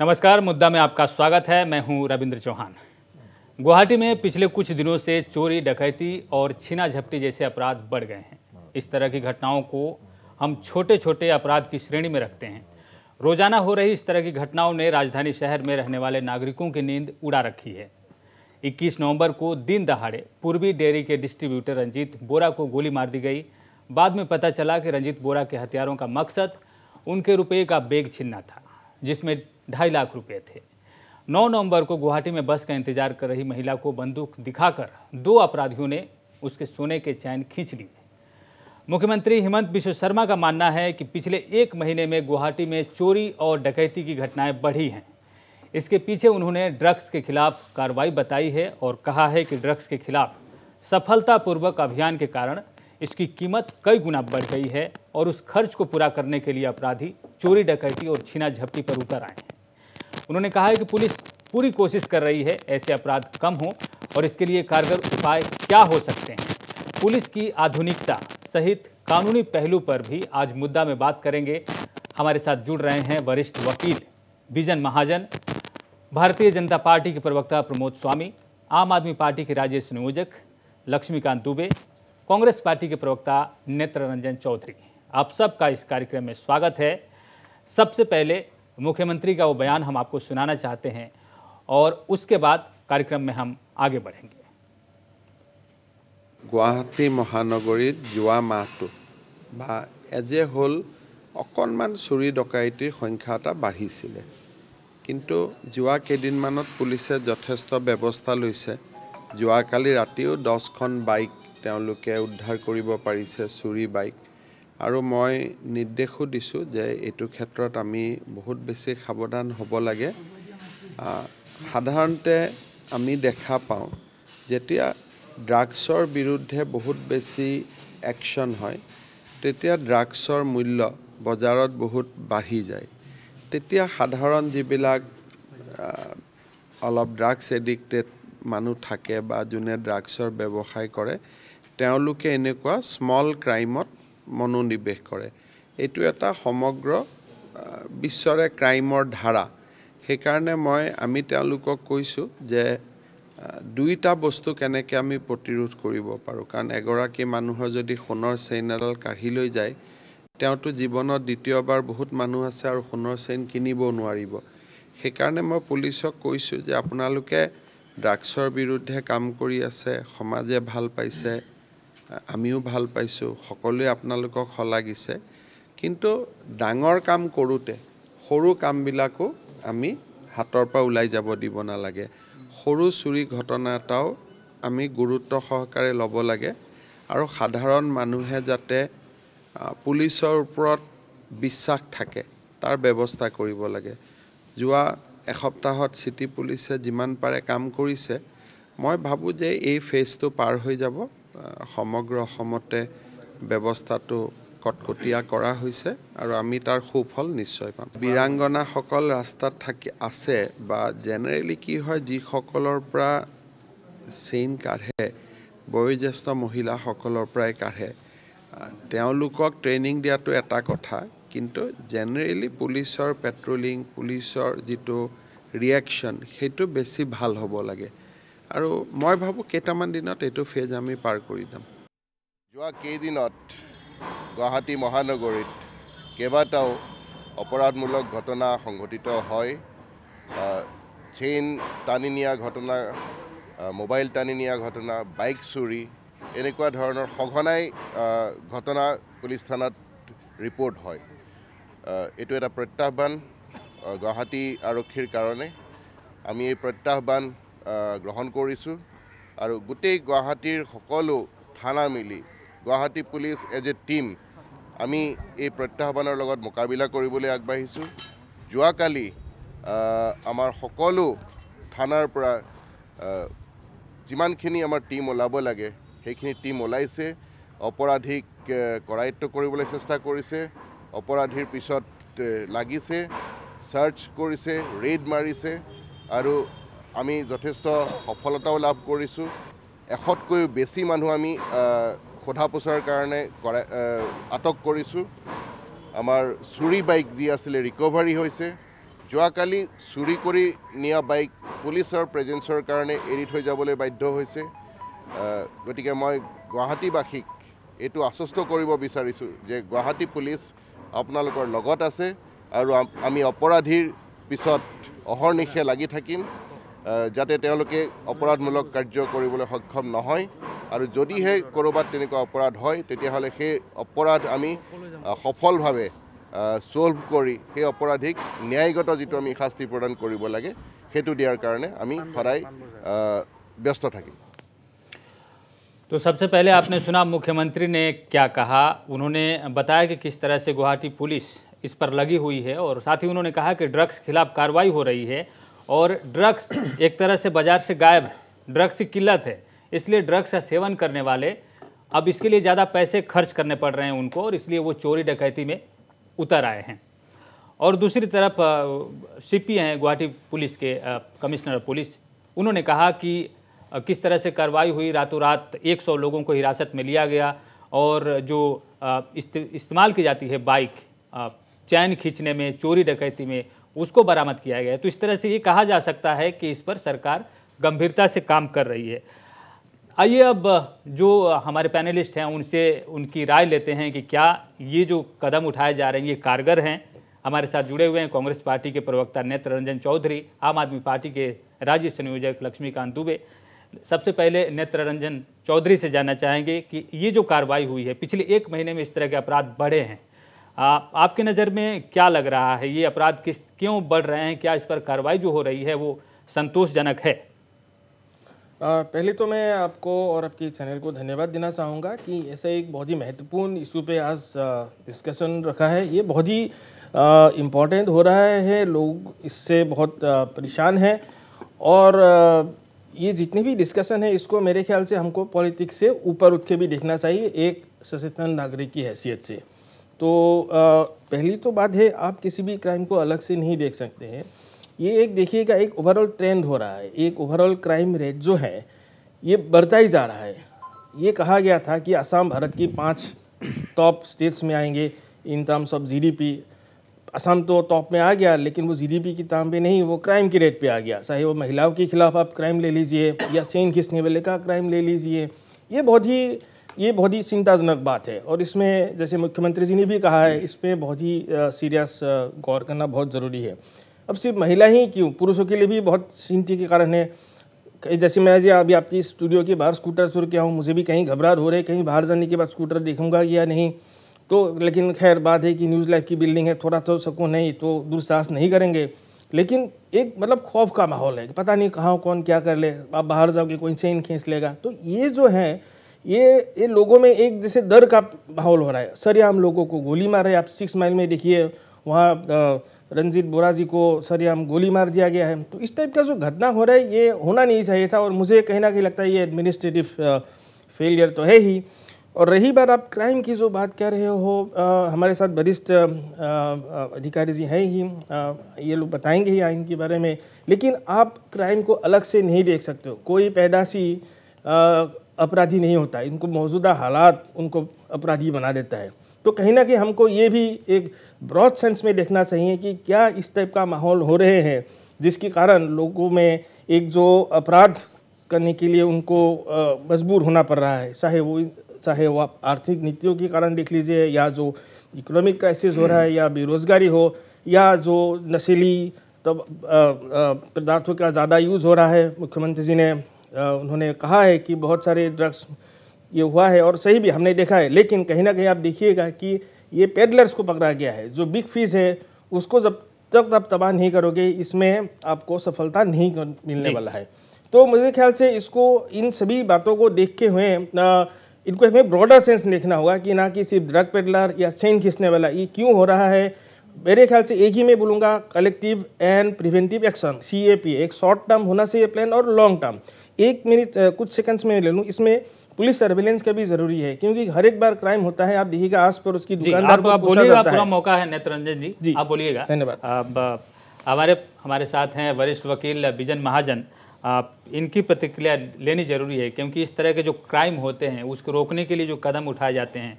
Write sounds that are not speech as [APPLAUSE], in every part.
नमस्कार मुद्दा में आपका स्वागत है मैं हूं रविंद्र चौहान गुवाहाटी में पिछले कुछ दिनों से चोरी डकैती और छीना झपटी जैसे अपराध बढ़ गए हैं इस तरह की घटनाओं को हम छोटे छोटे अपराध की श्रेणी में रखते हैं रोजाना हो रही इस तरह की घटनाओं ने राजधानी शहर में रहने वाले नागरिकों की नींद उड़ा रखी है 21 नवंबर को दिन दहाड़े पूर्वी डेयरी के डिस्ट्रीब्यूटर रंजीत बोरा को गोली मार दी गई बाद में पता चला कि रंजीत बोरा के हथियारों का मकसद उनके रुपये का बेग छीनना था जिसमें ढाई लाख रुपए थे 9 नवंबर को गुवाहाटी में बस का इंतजार कर रही महिला को बंदूक दिखाकर दो अपराधियों ने उसके सोने के चैन खींच लिए मुख्यमंत्री हेमंत विश्व शर्मा का मानना है कि पिछले एक महीने में गुवाहाटी में चोरी और डकैती की घटनाएं बढ़ी हैं इसके पीछे उन्होंने ड्रग्स के खिलाफ कार्रवाई बताई है और कहा है कि ड्रग्स के खिलाफ सफलतापूर्वक अभियान के कारण इसकी कीमत कई गुना बढ़ गई है और उस खर्च को पूरा करने के लिए अपराधी चोरी डकैती और छीना झपटी पर उतर आए हैं उन्होंने कहा है कि पुलिस पूरी कोशिश कर रही है ऐसे अपराध कम हों और इसके लिए कारगर उपाय क्या हो सकते हैं पुलिस की आधुनिकता सहित कानूनी पहलू पर भी आज मुद्दा में बात करेंगे हमारे साथ जुड़ रहे हैं वरिष्ठ वकील बिजन महाजन भारतीय जनता पार्टी के प्रवक्ता प्रमोद स्वामी आम आदमी पार्टी के राज्य संयोजक लक्ष्मीकांत दुबे कांग्रेस पार्टी के प्रवक्ता नेत्र रंजन चौधरी आप सबका इस कार्यक्रम में स्वागत है सबसे पहले মুখ্যমন্ত্রী কাও بيان হাম আপকো শুনানা চাহতে হে অর উসকে বাদ কারিকরম মে হাম আগে বডহেঙ্গে গুয়া হাতি মহানগরী জুয়া মাটো বা এজ এ হল অকনমান সুড়ি ডকাইটির সংখ্যাটা বাঢ়িছিলে কিন্তু জুয়া কেদিনমানত পুলিশে যথেষ্ট ব্যবস্থা লৈছে জুয়াKali রাতিও 10 খন বাইক তেওলোকে উদ্ধার করিব পাৰিছে সুড়ি বাইক আৰু মই নিৰ্দেশো দিছোঁ যে এইটো ক্ষেত্ৰত আমি বহুত বেছি সাৱধান হ'ব লাগে সাধাৰণতে আমি দেখা পাওঁ যেতিয়া ড্ৰাগছৰ বিৰুদ্ধে বহুত বেছি একশ্যন হয় তেতিয়া ড্ৰাগছৰ মূল্য বজাৰত বহুত বাঢ়ি যায় তেতিয়া সাধাৰণ যিবিলাক অলপ ড্ৰাগছ এডিক্টেড মানুহ থাকে বা যোনে ড্ৰাগছৰ ব্যৱসায় কৰে তেওঁলোকে এনেকুৱা স্মল ক্ৰাইমত মনোনিৱেশ কৰে এইটো এটা সমগ্ৰ বিশ্বৰে ক্ৰাইমৰ ধাৰা সেইকাৰণে মই আমি তেওঁলোকক কৈছোঁ যে দুইটা বস্তু কেনেকৈ আমি প্ৰতিৰোধ কৰিব পাৰোঁ কাৰণ এগৰাকী মানুহৰ যদি সোণৰ চেইন এডাল কাঢ়ি লৈ যায় তেওঁতো জীৱনত দ্বিতীয়বাৰ বহুত মানুহ আছে আৰু সোণৰ চেইন কিনিব নোৱাৰিব সেইকাৰণে মই পুলিচক কৈছোঁ যে আপোনালোকে ড্ৰাগছৰ বিৰুদ্ধে কাম কৰি আছে সমাজে ভাল পাইছে আমিও ভাল পাইছোঁ সকলোৱে আপোনালোকক শলাগিছে কিন্তু ডাঙৰ কাম কৰোঁতে সৰু কামবিলাকো আমি হাতৰ পৰা ওলাই যাব দিব নালাগে সৰু চুৰি ঘটনা এটাও আমি গুৰুত্ব সহকাৰে ল'ব লাগে আৰু সাধাৰণ মানুহে যাতে পুলিচৰ ওপৰত বিশ্বাস থাকে তাৰ ব্যৱস্থা কৰিব লাগে যোৱা এসপ্তাহত চিটি পুলিচে যিমান পাৰে কাম কৰিছে মই ভাবোঁ যে এই ফেজটো পাৰ হৈ যাব সমগ্ৰ অসমতে ব্যৱস্থাটো কটকটীয়া কৰা হৈছে আৰু আমি তাৰ সুফল নিশ্চয় পাম বীৰাংগনাসকল ৰাস্তাত থাকি আছে বা জেনেৰেলি কি হয় যিসকলৰ পৰা চেইন কাঢ়ে বয়োজ্যেষ্ঠ মহিলাসকলৰ পৰাই কাঢ়ে তেওঁলোকক ট্ৰেইনিং দিয়াটো এটা কথা কিন্তু জেনেৰেলি পুলিচৰ পেট্ৰলিং পুলিচৰ যিটো ৰিয়েকশ্যন সেইটো বেছি ভাল হ'ব লাগে আৰু মই ভাবোঁ কেইটামান দিনত এইটো ফেজ আমি পাৰ কৰি যাম যোৱা কেইদিনত গুৱাহাটী মহানগৰীত কেইবাটাও অপৰাধমূলক ঘটনা সংঘটিত হয় চেইন টানি নিয়া ঘটনা মোবাইল টানি নিয়া ঘটনা বাইক চুৰি এনেকুৱা ধৰণৰ সঘনাই ঘটনা পুলিচ থানাত ৰিপৰ্ট হয় এইটো এটা প্ৰত্যাহ্বান গুৱাহাটী আৰক্ষীৰ কাৰণে আমি এই প্ৰত্যাহ্বান গ্ৰহণ কৰিছোঁ আৰু গোটেই গুৱাহাটীৰ সকলো থানা মিলি Guwahati police as a team আমি এই প্ৰত্যাহ্বানৰ লগত মোকাবিলা কৰিবলৈ আগবাঢ়িছোঁ যোৱাকালি আমাৰ সকলো থানাৰ পৰা যিমানখিনি আমাৰ টীম ওলাব লাগে সেইখিনি টীম ওলাইছে অপৰাধীক কৰায়ত্ব কৰিবলৈ চেষ্টা কৰিছে অপৰাধীৰ পিছত লাগিছে চাৰ্চ কৰিছে ৰেইড মাৰিছে আৰু আমি যথেষ্ট সফলতাও লাভ কৰিছোঁ এশতকৈও বেছি মানুহ আমি সোধা পোছাৰ কাৰণে আটক কৰিছোঁ আমাৰ চুৰি বাইক যি আছিলে ৰিকভাৰী হৈছে যোৱাকালি চুৰি কৰি নিয়া বাইক পুলিচৰ প্ৰেজেঞ্চৰ কাৰণে এৰি থৈ যাবলৈ বাধ্য হৈছে গতিকে মই গুৱাহাটীবাসীক এইটো আশ্বস্ত কৰিব বিচাৰিছোঁ যে গুৱাহাটী পুলিচ আপোনালোকৰ লগত আছে আৰু আমি অপৰাধীৰ পিছত অহৰ্নিশে লাগি থাকিম जाते अपराधमूलक कार्य कर सक्षम नदे कपराध है अपराध आम सफल भावे सल्व करपराधीक न्यायगत जी शि प्रदान लगे सीट दियारे आम सदा व्यस्त थी तो सबसे पहले आपने सुना मुख्यमंत्री ने क्या कहा उन्होंने बताया कि किस तरह से गुवाहाटी पुलिस इस पर लगी हुई है और साथ ही उन्होंने कहा कि ड्रग्स खिलाफ़ कार्रवाई हो रही है और ड्रग्स एक तरह से बाज़ार से गायब है ड्रग्स की किल्लत है इसलिए ड्रग्स का सेवन करने वाले अब इसके लिए ज़्यादा पैसे खर्च करने पड़ रहे हैं उनको और इसलिए वो चोरी डकैती में उतर आए हैं और दूसरी तरफ सीपी हैं गुवाहाटी पुलिस के कमिश्नर पुलिस उन्होंने कहा कि किस तरह से कार्रवाई हुई रातों रात 100 लोगों को हिरासत में लिया गया और जो इस्तेमाल की जाती है बाइक चैन खींचने में चोरी डकैती में उसको बरामद किया गया तो इस तरह से ये कहा जा सकता है कि इस पर सरकार गंभीरता से काम कर रही है आइए अब जो हमारे पैनलिस्ट हैं उनसे उनकी राय लेते हैं कि क्या ये जो कदम उठाए जा रहे हैं ये कारगर हैं हमारे साथ जुड़े हुए हैं कांग्रेस पार्टी के प्रवक्ता नेत्र रंजन चौधरी आम आदमी पार्टी के राज्य संयोजक लक्ष्मीकांत दुबे सबसे पहले नेत्र रंजन चौधरी से जानना चाहेंगे कि ये जो कार्रवाई हुई है पिछले एक महीने में इस तरह के अपराध बढ़े हैं आ, आपके नज़र में क्या लग रहा है ये अपराध किस क्यों बढ़ रहे हैं क्या इस पर कार्रवाई जो हो रही है वो संतोषजनक है आ, पहले तो मैं आपको और आपके चैनल को धन्यवाद देना चाहूँगा कि ऐसा एक बहुत ही महत्वपूर्ण इशू पे आज डिस्कशन रखा है ये बहुत ही इम्पोर्टेंट हो रहा है लोग इससे बहुत परेशान हैं और आ, ये जितने भी डिस्कशन है इसको मेरे ख्याल से हमको पॉलिटिक्स से ऊपर उठ के भी देखना चाहिए एक सचेतन नागरिक की हैसियत से तो आ, पहली तो बात है आप किसी भी क्राइम को अलग से नहीं देख सकते हैं ये एक देखिएगा एक ओवरऑल ट्रेंड हो रहा है एक ओवरऑल क्राइम रेट जो है ये बढ़ता ही जा रहा है ये कहा गया था कि असम भारत की पाँच टॉप स्टेट्स में आएंगे in terms of GDP Assam तो टॉप में आ गया लेकिन वो जीडीपी की दाम पे नहीं वो क्राइम की रेट पे आ गया चाहे वो महिलाओं के खिलाफ आप क्राइम ले लीजिए या चेन खींचने वाले का क्राइम ले लीजिए ये बहुत ही ये बहुत ही चिंताजनक बात है और इसमें जैसे मुख्यमंत्री जी ने भी कहा है इस पर बहुत ही सीरियस गौर करना बहुत ज़रूरी है अब सिर्फ महिला ही क्यों पुरुषों के लिए भी बहुत चिंती के कारण है जैसे मैं जी अभी आपकी स्टूडियो के बाहर स्कूटर सुर किया हूँ मुझे भी कहीं घबराहट हो रही कहीं बाहर जाने के बाद स्कूटर देखूंगा या नहीं तो लेकिन खैर बात है कि न्यूज़ लाइफ की बिल्डिंग है थोड़ा तो सकूँ नहीं तो दुर्साहस नहीं करेंगे लेकिन एक मतलब खौफ का माहौल है पता नहीं कहाँ कौन क्या कर ले आप बाहर जाओगे कोई चेन खींच लेगा तो ये जो है ये ये लोगों में एक जैसे डर का माहौल हो रहा है सर हम लोगों को गोली मार मारे आप सिक्स माइल में देखिए वहाँ रंजीत बोरा जी को सरेआम गोली मार दिया गया है तो इस टाइप का जो घटना हो रहा है ये होना नहीं चाहिए था और मुझे कहीं ना कहीं लगता है ये एडमिनिस्ट्रेटिव फेलियर तो है ही और रही बात आप क्राइम की जो बात कह रहे हो आ, हमारे साथ वरिष्ठ अधिकारी जी हैं ही आ, ये लोग बताएंगे ही आइन के बारे में लेकिन आप क्राइम को अलग से नहीं देख सकते हो कोई पैदाशी अपराधी नहीं होता इनको मौजूदा हालात उनको अपराधी बना देता है तो कहीं ना कहीं हमको ये भी एक ब्रॉड सेंस में देखना चाहिए कि क्या इस टाइप का माहौल हो रहे हैं जिसके कारण लोगों में एक जो अपराध करने के लिए उनको मजबूर होना पड़ रहा है चाहे वो चाहे वो आप आर्थिक नीतियों के कारण देख लीजिए या जो इकोनॉमिक क्राइसिस हो रहा है या बेरोज़गारी हो या जो नशीली तब पदार्थों का ज़्यादा यूज़ हो रहा है मुख्यमंत्री जी ने उन्होंने कहा है कि बहुत सारे ड्रग्स ये हुआ है और सही भी हमने देखा है लेकिन कहीं ना कहीं आप देखिएगा कि ये पेडलर्स को पकड़ा गया है जो बिग फीस है उसको जब तक आप तबाह नहीं करोगे इसमें आपको सफलता नहीं मिलने वाला है तो मेरे ख्याल से इसको इन सभी बातों को देखते हुए इनको हमें ब्रॉडर सेंस देखना होगा कि ना कि सिर्फ ड्रग पेडलर या चेन खींचने वाला ये क्यों हो रहा है मेरे ख्याल से एक ही मैं बोलूँगा collective and preventive action see एक शॉर्ट टर्म होना चाहिए प्लान और लॉन्ग टर्म एक मिनट कुछ सेकंड्स में ले लूँ इसमें पुलिस सर्वेलेंस का भी जरूरी है क्योंकि हर एक बार क्राइम होता है आप देखिएगा आस पर उसकी दुकानदार आप बोलिएगा पूरा मौका है नेत्रंजन जी, जी आप बोलिएगा धन्यवाद हमारे हमारे साथ हैं वरिष्ठ वकील विजन महाजन आप इनकी प्रतिक्रिया लेनी जरूरी है क्योंकि इस तरह के जो क्राइम होते हैं उसको रोकने के लिए जो कदम उठाए जाते हैं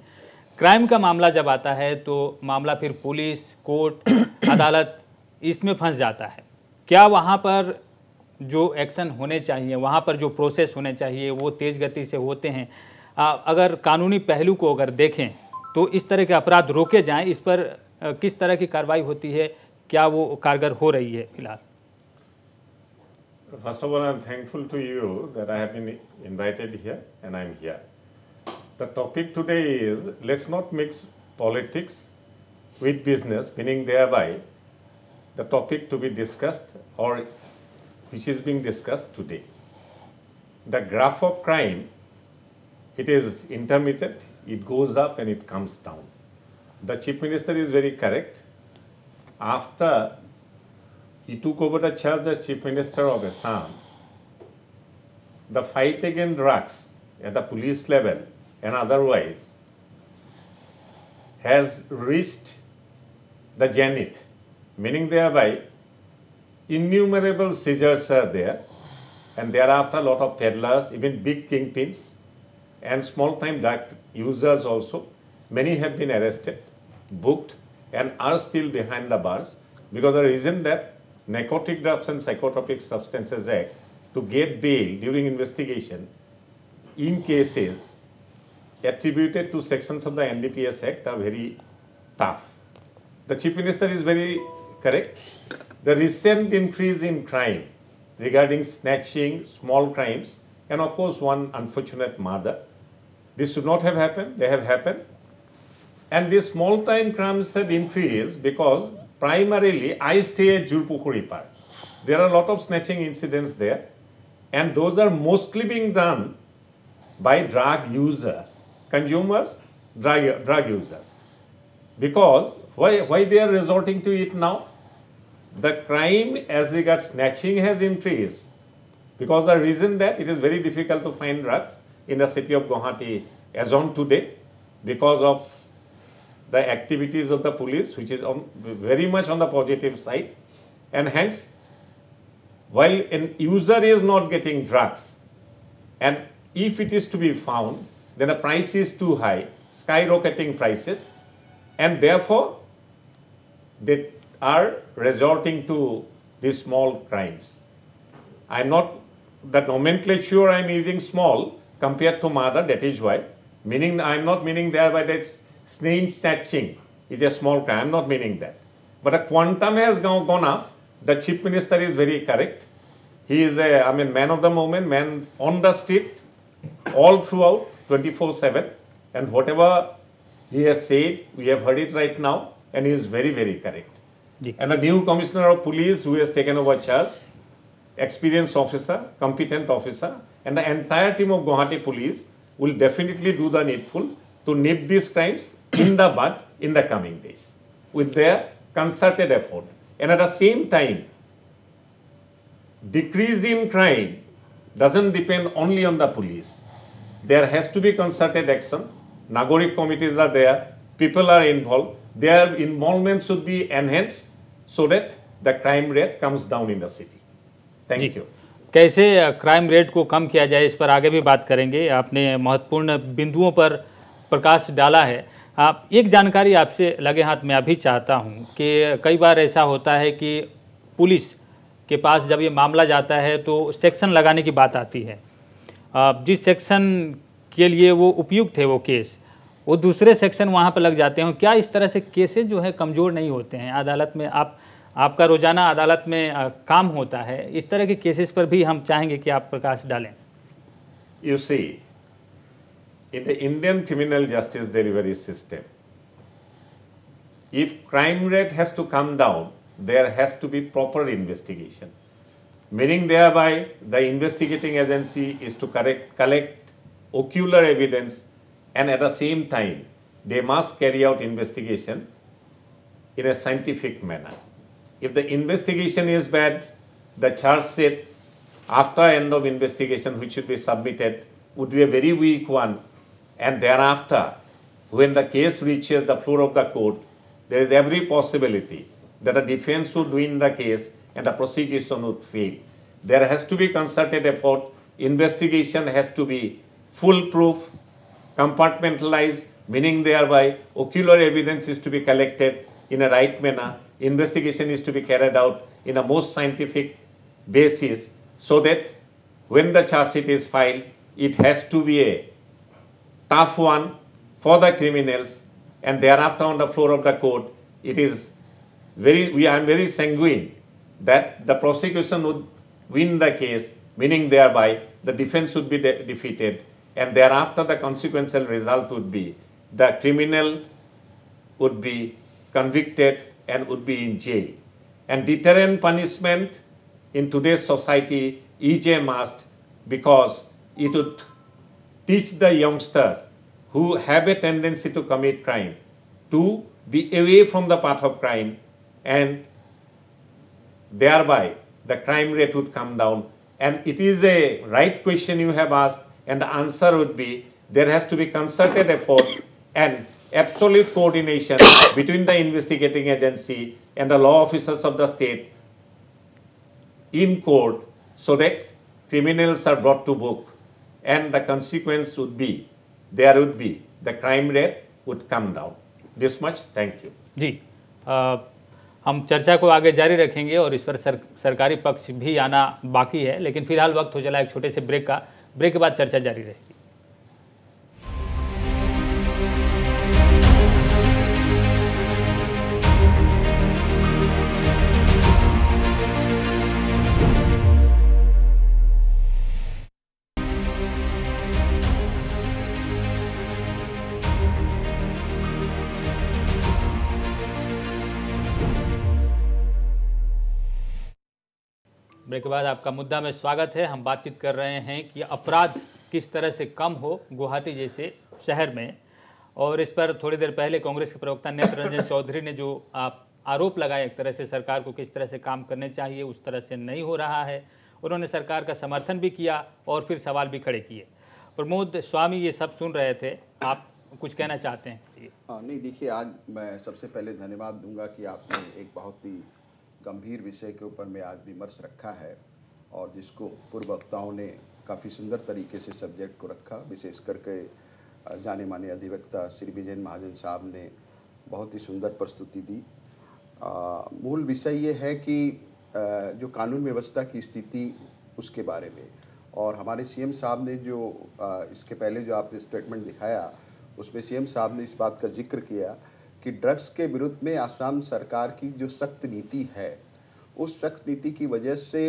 क्राइम का मामला जब आता है तो मामला फिर पुलिस कोर्ट अदालत इसमें फंस जाता है क्या वहाँ पर जो एक्शन होने चाहिए वहाँ पर जो प्रोसेस होने चाहिए वो तेज़ गति से होते हैं आ, अगर कानूनी पहलू को अगर देखें तो इस तरह के अपराध रोके जाएं इस पर किस तरह की कार्रवाई होती है क्या वो कारगर हो रही है फिलहाल first of all I am thankful to you that I have been invited here and I am here the topic today is let's not mix politics with business meaning thereby the topic to be discussed और which is being discussed today. The graph of crime, it is intermittent, it goes up and it comes down. The chief minister is very correct. After he took over the charge as chief minister of Assam, the fight against drugs at the police level and otherwise has reached the zenith, meaning thereby innumerable seizures are there and thereafter a lot of peddlers, even big kingpins and small-time drug users also. Many have been arrested, booked and are still behind the bars because the reason that Narcotic Drugs and Psychotropic Substances Act to get bail during investigation in cases attributed to sections of the NDPS Act are very tough. The Chief Minister is very correct? The recent increase in crime regarding snatching, small crimes, and of course one unfortunate mother. This should not have happened, they have happened. And these small time crimes have increased because primarily I stay at Jurpukhuri Park. There are a lot of snatching incidents there and those are mostly being done by drug users, consumers, drug, drug users. Because why, why they are resorting to it now? the crime as regards snatching has increased because the reason that it is very difficult to find drugs in the city of Guwahati as on today because of the activities of the police which is on, very much on the positive side and hence while an user is not getting drugs and if it is to be found then the price is too high skyrocketing prices and therefore they are resorting to these small crimes. I'm not, that nomenclature I'm using small compared to mother. that is why. Meaning, I'm not meaning thereby that snitch snatching is a small crime, I'm not meaning that. But the quantum has gone up, the chief minister is very correct. He is a, I mean, man of the moment, man on the street, all throughout, 24-7. And whatever he has said, we have heard it right now, and he is very, very correct. And the new commissioner of police who has taken over charge, experienced officer, competent officer, and the entire team of Guwahati police will definitely do the needful to nip these crimes in the bud in the coming days with their concerted effort. And at the same time, decrease in crime doesn't depend only on the police. There has to be concerted action. Nagorik committees are there. People are involved. Their involvement should be enhanced so that the crime rate comes down in the city thank you कैसे crime rate को कम किया जाए इस पर आगे भी बात करेंगे आपने महत्वपूर्ण बिंदुओं पर प्रकाश डाला है आप एक जानकारी आपसे लगे हाथ में अभी चाहता हूं कि कई बार ऐसा होता है कि पुलिस के पास जब ये मामला जाता है तो सेक्शन लगाने की बात आती है जिस सेक्शन के लिए वो उपयुक्त है वो केस वो दूसरे सेक्शन वहाँ पर लग जाते हैं क्या इस तरह से केसेज जो है कमज़ोर नहीं होते हैं अदालत में आप आपका रोज़ाना अदालत में आ, काम होता है इस तरह के केसेस पर भी हम चाहेंगे कि आप प्रकाश डालें you see in the Indian criminal justice delivery system if crime rate has to come down there has to be proper investigation meaning thereby the investigating agency is to correct collect ocular evidence and at the same time they must carry out investigation in a scientific manner. If the investigation is bad, the charge sheet after end of investigation which should be submitted would be a very weak one and thereafter when the case reaches the floor of the court, there is every possibility that the defense would win the case and the prosecution would fail. There has to be concerted effort, investigation has to be foolproof, compartmentalized, meaning thereby ocular evidence is to be collected in a right manner, investigation is to be carried out in a most scientific basis so that when the charge sheet is filed, it has to be a tough one for the criminals and thereafter on the floor of the court, it is very, we, I am very sanguine that the prosecution would win the case, meaning thereby the defense would be de defeated and thereafter the consequential result would be the criminal would be convicted and would be in jail. And deterrent punishment in today's society is a must because it would teach the youngsters who have a tendency to commit crime to be away from the path of crime and thereby the crime rate would come down. And it is a right question you have asked and the answer would be there has to be concerted effort and absolute coordination between the investigating agency and the law officers of the state in court so that criminals are brought to book and the consequence would be there would be the crime rate would come down this much thank you जी आ, हम चर्चा को आगे जारी रखेंगे और इस पर सर, सरकारी पक्ष भी आना बाकी है लेकिन फिलहाल वक्त हो चला एक छोटे से ब्रेक का ब्रेक के बाद चर्चा जारी रहेगी ब्रेक के बाद आपका मुद्दा में स्वागत है हम बातचीत कर रहे हैं कि अपराध किस तरह से कम हो गुवाहाटी जैसे शहर में और इस पर थोड़ी देर पहले कांग्रेस के प्रवक्ता नेत्र रंजन चौधरी ने जो आप आरोप लगाए एक तरह से सरकार को किस तरह से काम करने चाहिए उस तरह से नहीं हो रहा है उन्होंने सरकार का समर्थन भी किया और फिर सवाल भी खड़े किए प्रमोद स्वामी ये सब सुन रहे थे आप कुछ कहना चाहते हैं आ, नहीं देखिए आज मैं सबसे पहले धन्यवाद दूंगा कि आपने एक बहुत ही गंभीर विषय के ऊपर मैं आज विमर्श रखा है और जिसको पूर्व वक्ताओं ने काफ़ी सुंदर तरीके से सब्जेक्ट को रखा विशेष करके जाने माने अधिवक्ता श्री विजयन महाजन साहब ने बहुत ही सुंदर प्रस्तुति दी मूल विषय ये है कि आ, जो कानून व्यवस्था की स्थिति उसके बारे में और हमारे सीएम साहब ने जो आ, इसके पहले जो आपने स्टेटमेंट दिखाया उसमें सीएम साहब ने इस बात का जिक्र किया कि ड्रग्स के विरुद्ध में आसाम सरकार की जो सख्त नीति है उस सख्त नीति की वजह से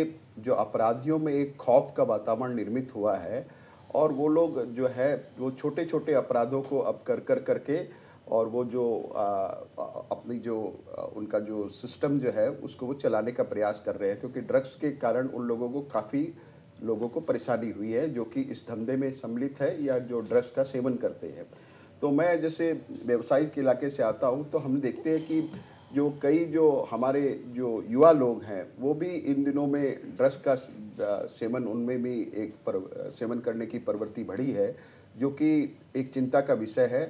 जो अपराधियों में एक खौफ का वातावरण निर्मित हुआ है और वो लोग जो है वो छोटे छोटे अपराधों को अब कर कर करके और वो जो आ, अपनी जो उनका जो सिस्टम जो है उसको वो चलाने का प्रयास कर रहे हैं क्योंकि ड्रग्स के कारण उन लोगों को काफ़ी लोगों को परेशानी हुई है जो कि इस धंधे में सम्मिलित है या जो ड्रग्स का सेवन करते हैं तो मैं जैसे के इलाके से आता हूँ तो हम देखते हैं कि जो कई जो हमारे जो युवा लोग हैं वो भी इन दिनों में ड्रग्स का सेवन उनमें भी एक पर सेवन करने की प्रवृत्ति बढ़ी है जो कि एक चिंता का विषय है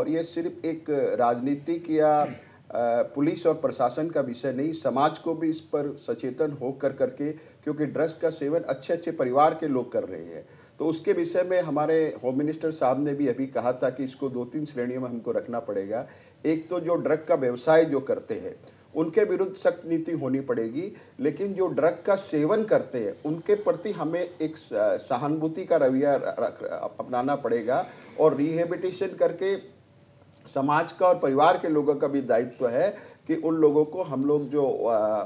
और ये सिर्फ एक राजनीतिक या पुलिस और प्रशासन का विषय नहीं समाज को भी इस पर सचेतन होकर करके क्योंकि ड्रग्स का सेवन अच्छे अच्छे परिवार के लोग कर रहे हैं तो उसके विषय में हमारे होम मिनिस्टर साहब ने भी अभी कहा था कि इसको दो तीन श्रेणियों में हमको रखना पड़ेगा एक तो जो ड्रग का व्यवसाय जो करते हैं उनके विरुद्ध सख्त नीति होनी पड़ेगी लेकिन जो ड्रग का सेवन करते हैं उनके प्रति हमें एक सहानुभूति का रवैया अपनाना पड़ेगा और रिहेबिटेशन करके समाज का और परिवार के लोगों का भी दायित्व है कि उन लोगों को हम लोग जो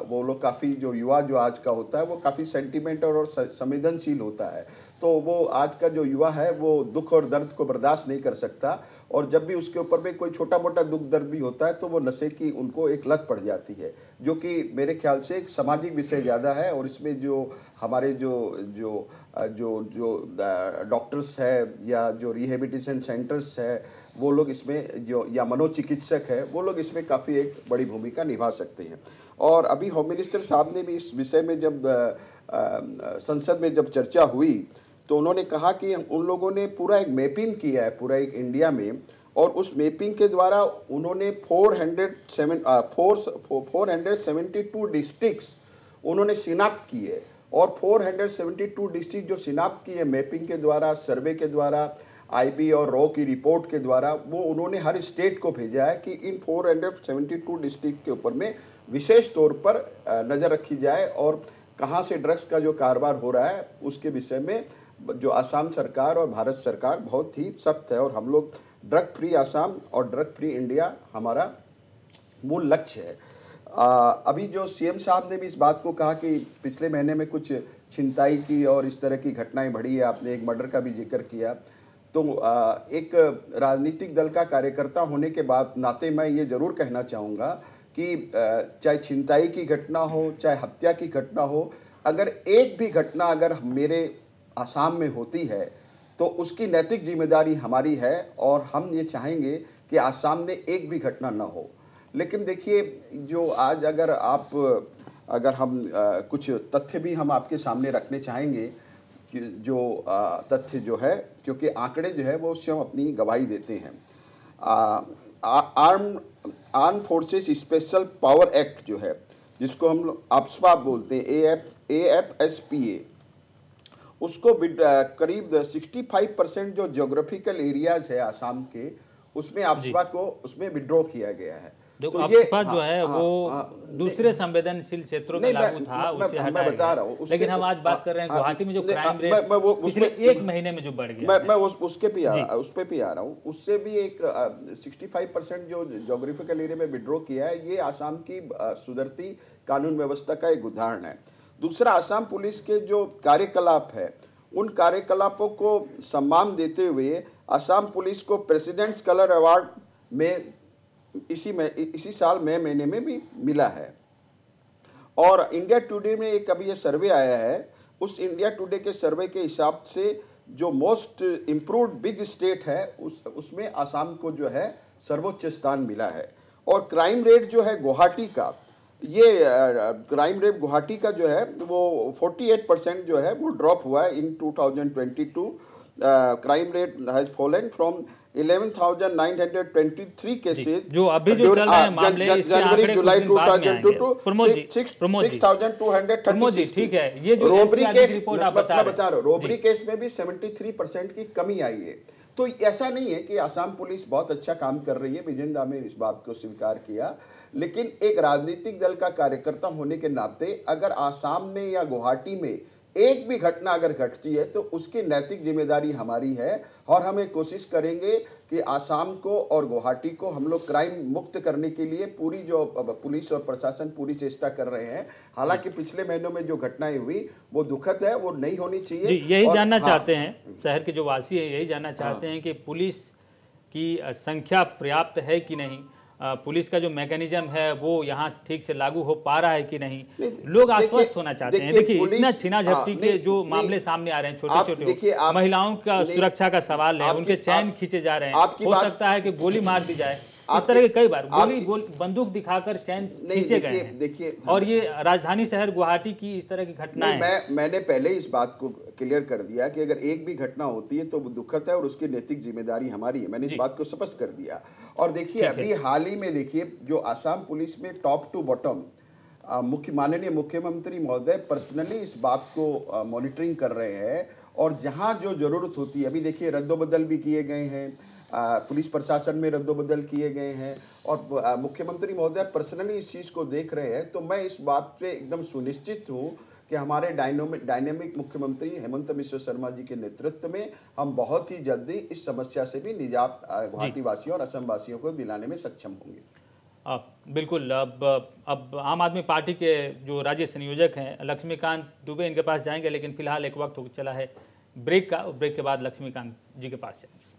वो लोग काफ़ी जो युवा जो आज का होता है वो काफ़ी सेंटिमेंटल और संवेदनशील होता है तो वो आज का जो युवा है वो दुख और दर्द को बर्दाश्त नहीं कर सकता और जब भी उसके ऊपर में कोई छोटा मोटा दुख दर्द भी होता है तो वो नशे की उनको एक लत पड़ जाती है जो कि मेरे ख्याल से एक सामाजिक विषय ज़्यादा है और इसमें जो हमारे जो जो जो जो डॉक्टर्स है या जो रिहेबिटेशन सेंटर्स है वो लोग इसमें जो या मनोचिकित्सक है वो लोग इसमें काफ़ी एक बड़ी भूमिका निभा सकते हैं और अभी होम मिनिस्टर साहब ने भी इस विषय में जब संसद में जब चर्चा हुई तो उन्होंने कहा कि उन लोगों ने पूरा एक मैपिंग किया है पूरा एक इंडिया में और उस मैपिंग के द्वारा उन्होंने four hundred seven four four hundred seventy two districts उन्होंने सिनाप किए और फोर हंड्रेड टू डिस्ट्रिक्ट जो सिनाप किए मैपिंग के द्वारा सर्वे के द्वारा आईबी और रॉ की रिपोर्ट के द्वारा वो उन्होंने हर स्टेट को भेजा है कि इन फोर डिस्ट्रिक्ट के ऊपर में विशेष तौर पर नज़र रखी जाए और कहाँ से ड्रग्स का जो कारोबार हो रहा है उसके विषय में जो आसाम सरकार और भारत सरकार बहुत ही सख्त है और हम लोग ड्रग फ्री आसाम और ड्रग फ्री इंडिया हमारा मूल लक्ष्य है आ, अभी जो सीएम साहब ने भी इस बात को कहा कि पिछले महीने में कुछ छिनताई की और इस तरह की घटनाएं बढ़ी है आपने एक मर्डर का भी जिक्र किया तो आ, एक राजनीतिक दल का कार्यकर्ता होने के बाद नाते मैं ये ज़रूर कहना चाहूँगा कि चाहे छिनताई की घटना हो चाहे हत्या की घटना हो अगर एक भी घटना अगर मेरे आसाम में होती है तो उसकी नैतिक जिम्मेदारी हमारी है और हम ये चाहेंगे कि आसाम में एक भी घटना न हो लेकिन देखिए जो आज अगर आप अगर हम आ, कुछ तथ्य भी हम आपके सामने रखने चाहेंगे कि जो तथ्य जो है क्योंकि आंकड़े जो है वो स्वयं अपनी गवाही देते हैं arm arm forces special power act जो है जिसको हम आपसपा बोलते हैं A F A F S P A उसको करीब 65 परसेंट जो जोग्राफिकल एरियाज है आसाम के उसमें आपसपा को उसमें विड्रॉ किया गया है तो आपसपा जो हाँ, है हाँ, वो हाँ, दूसरे संवेदनशील क्षेत्रों में लागू था मैं, उसे मैं बता रहा हूँ लेकिन हम आज बात कर रहे हैं गुवाहाटी में जो क्राइम रेट पिछले एक महीने में जो बढ़ गया मैं मैं उस, उसके भी आ उस पे भी आ रहा हूँ उससे भी एक सिक्सटी फाइव परसेंट जो जोग्राफिकल एरिया में विड्रॉ किया है ये आसाम की सुधरती कानून व्यवस्था का एक उदाहरण है दूसरा आसाम पुलिस के जो कार्यकलाप है उन कार्यकलापों को सम्मान देते हुए आसाम पुलिस को प्रेसिडेंट्स कलर अवार्ड में इसी में इसी साल मई महीने में भी मिला है और इंडिया टुडे में एक अभी ये सर्वे आया है उस इंडिया टुडे के सर्वे के हिसाब से जो मोस्ट इम्प्रूव्ड बिग स्टेट है उस उसमें आसाम को जो है सर्वोच्च स्थान मिला है और क्राइम रेट जो है गुवाहाटी का ये क्राइम रेप गुवाहाटी का जो है वो 48 परसेंट जो है वो ड्रॉप हुआ है in 2022 crime rate has fallen from 11,923 cases जो अभी जो चल रहे हैं मामले जनवरी जुलाई 2022 ठीक है ये जो रोबरी केस आप बता रहे रहा रोबरी केस में भी 73 परसेंट की कमी आई है तो ऐसा नहीं है कि आसाम पुलिस बहुत अच्छा काम कर रही है विजेंद्र आमिर इस बात को स्वीकार किया लेकिन एक राजनीतिक दल का कार्यकर्ता होने के नाते अगर आसाम में या गुवाहाटी में एक भी घटना अगर घटती है तो उसकी नैतिक जिम्मेदारी हमारी है और हमें कोशिश करेंगे कि आसाम को और गुवाहाटी को हम लोग क्राइम मुक्त करने के लिए पूरी जो पुलिस और प्रशासन पूरी चेष्टा कर रहे हैं हालांकि पिछले महीनों में जो घटनाएं हुई वो दुखद है वो नहीं होनी चाहिए यही जानना हाँ, चाहते हैं हम्म। शहर के जो वासी हैं यही जानना हाँ। चाहते हाँ, हैं कि पुलिस की संख्या पर्याप्त है कि नहीं पुलिस का जो मैकेनिज्म है वो यहाँ ठीक से लागू हो पा रहा है कि नहीं, नहीं लोग आश्वस्त होना चाहते हैं देखिए इतना छीना हाँ, झपटी के जो मामले सामने आ रहे हैं छोटे छोटे महिलाओं का सुरक्षा का सवाल है उनके चैन खींचे जा रहे हैं हो सकता है कि गोली मार दी जाए इस तरह के कई बार गोली गोल बंदूक दिखाकर चैन खींचे गए देखिए हाँ। और ये राजधानी शहर गुवाहाटी की इस तरह की घटनाएं मैं मैंने पहले इस बात को क्लियर कर दिया कि अगर एक भी घटना होती है तो वो दुखद है और उसकी नैतिक जिम्मेदारी हमारी है मैंने इस बात को स्पष्ट कर दिया और देखिए अभी हाल ही में देखिए जो आसाम पुलिस में टॉप टू बॉटम मुख्य माननीय मुख्यमंत्री महोदय पर्सनली इस बात को मॉनिटरिंग कर रहे हैं और जहाँ जो ज़रूरत होती है अभी देखिए रद्दोबदल भी किए गए हैं पुलिस प्रशासन में रद्दोबदल किए गए हैं और मुख्यमंत्री महोदय पर्सनली इस चीज़ को देख रहे हैं तो मैं इस बात पे एकदम सुनिश्चित हूँ कि हमारे डायनोमिक डायनेमिक मुख्यमंत्री हेमंत मिश्र शर्मा जी के नेतृत्व में हम बहुत ही जल्दी इस समस्या से भी निजात गुवाहाटी वासियों और असम वासियों को दिलाने में सक्षम होंगे आप बिल्कुल अब अब आम आदमी पार्टी के जो राज्य संयोजक हैं लक्ष्मीकांत दुबे इनके पास जाएंगे लेकिन फिलहाल एक वक्त चला है ब्रेक का ब्रेक के बाद लक्ष्मीकांत जी के पास जाएंगे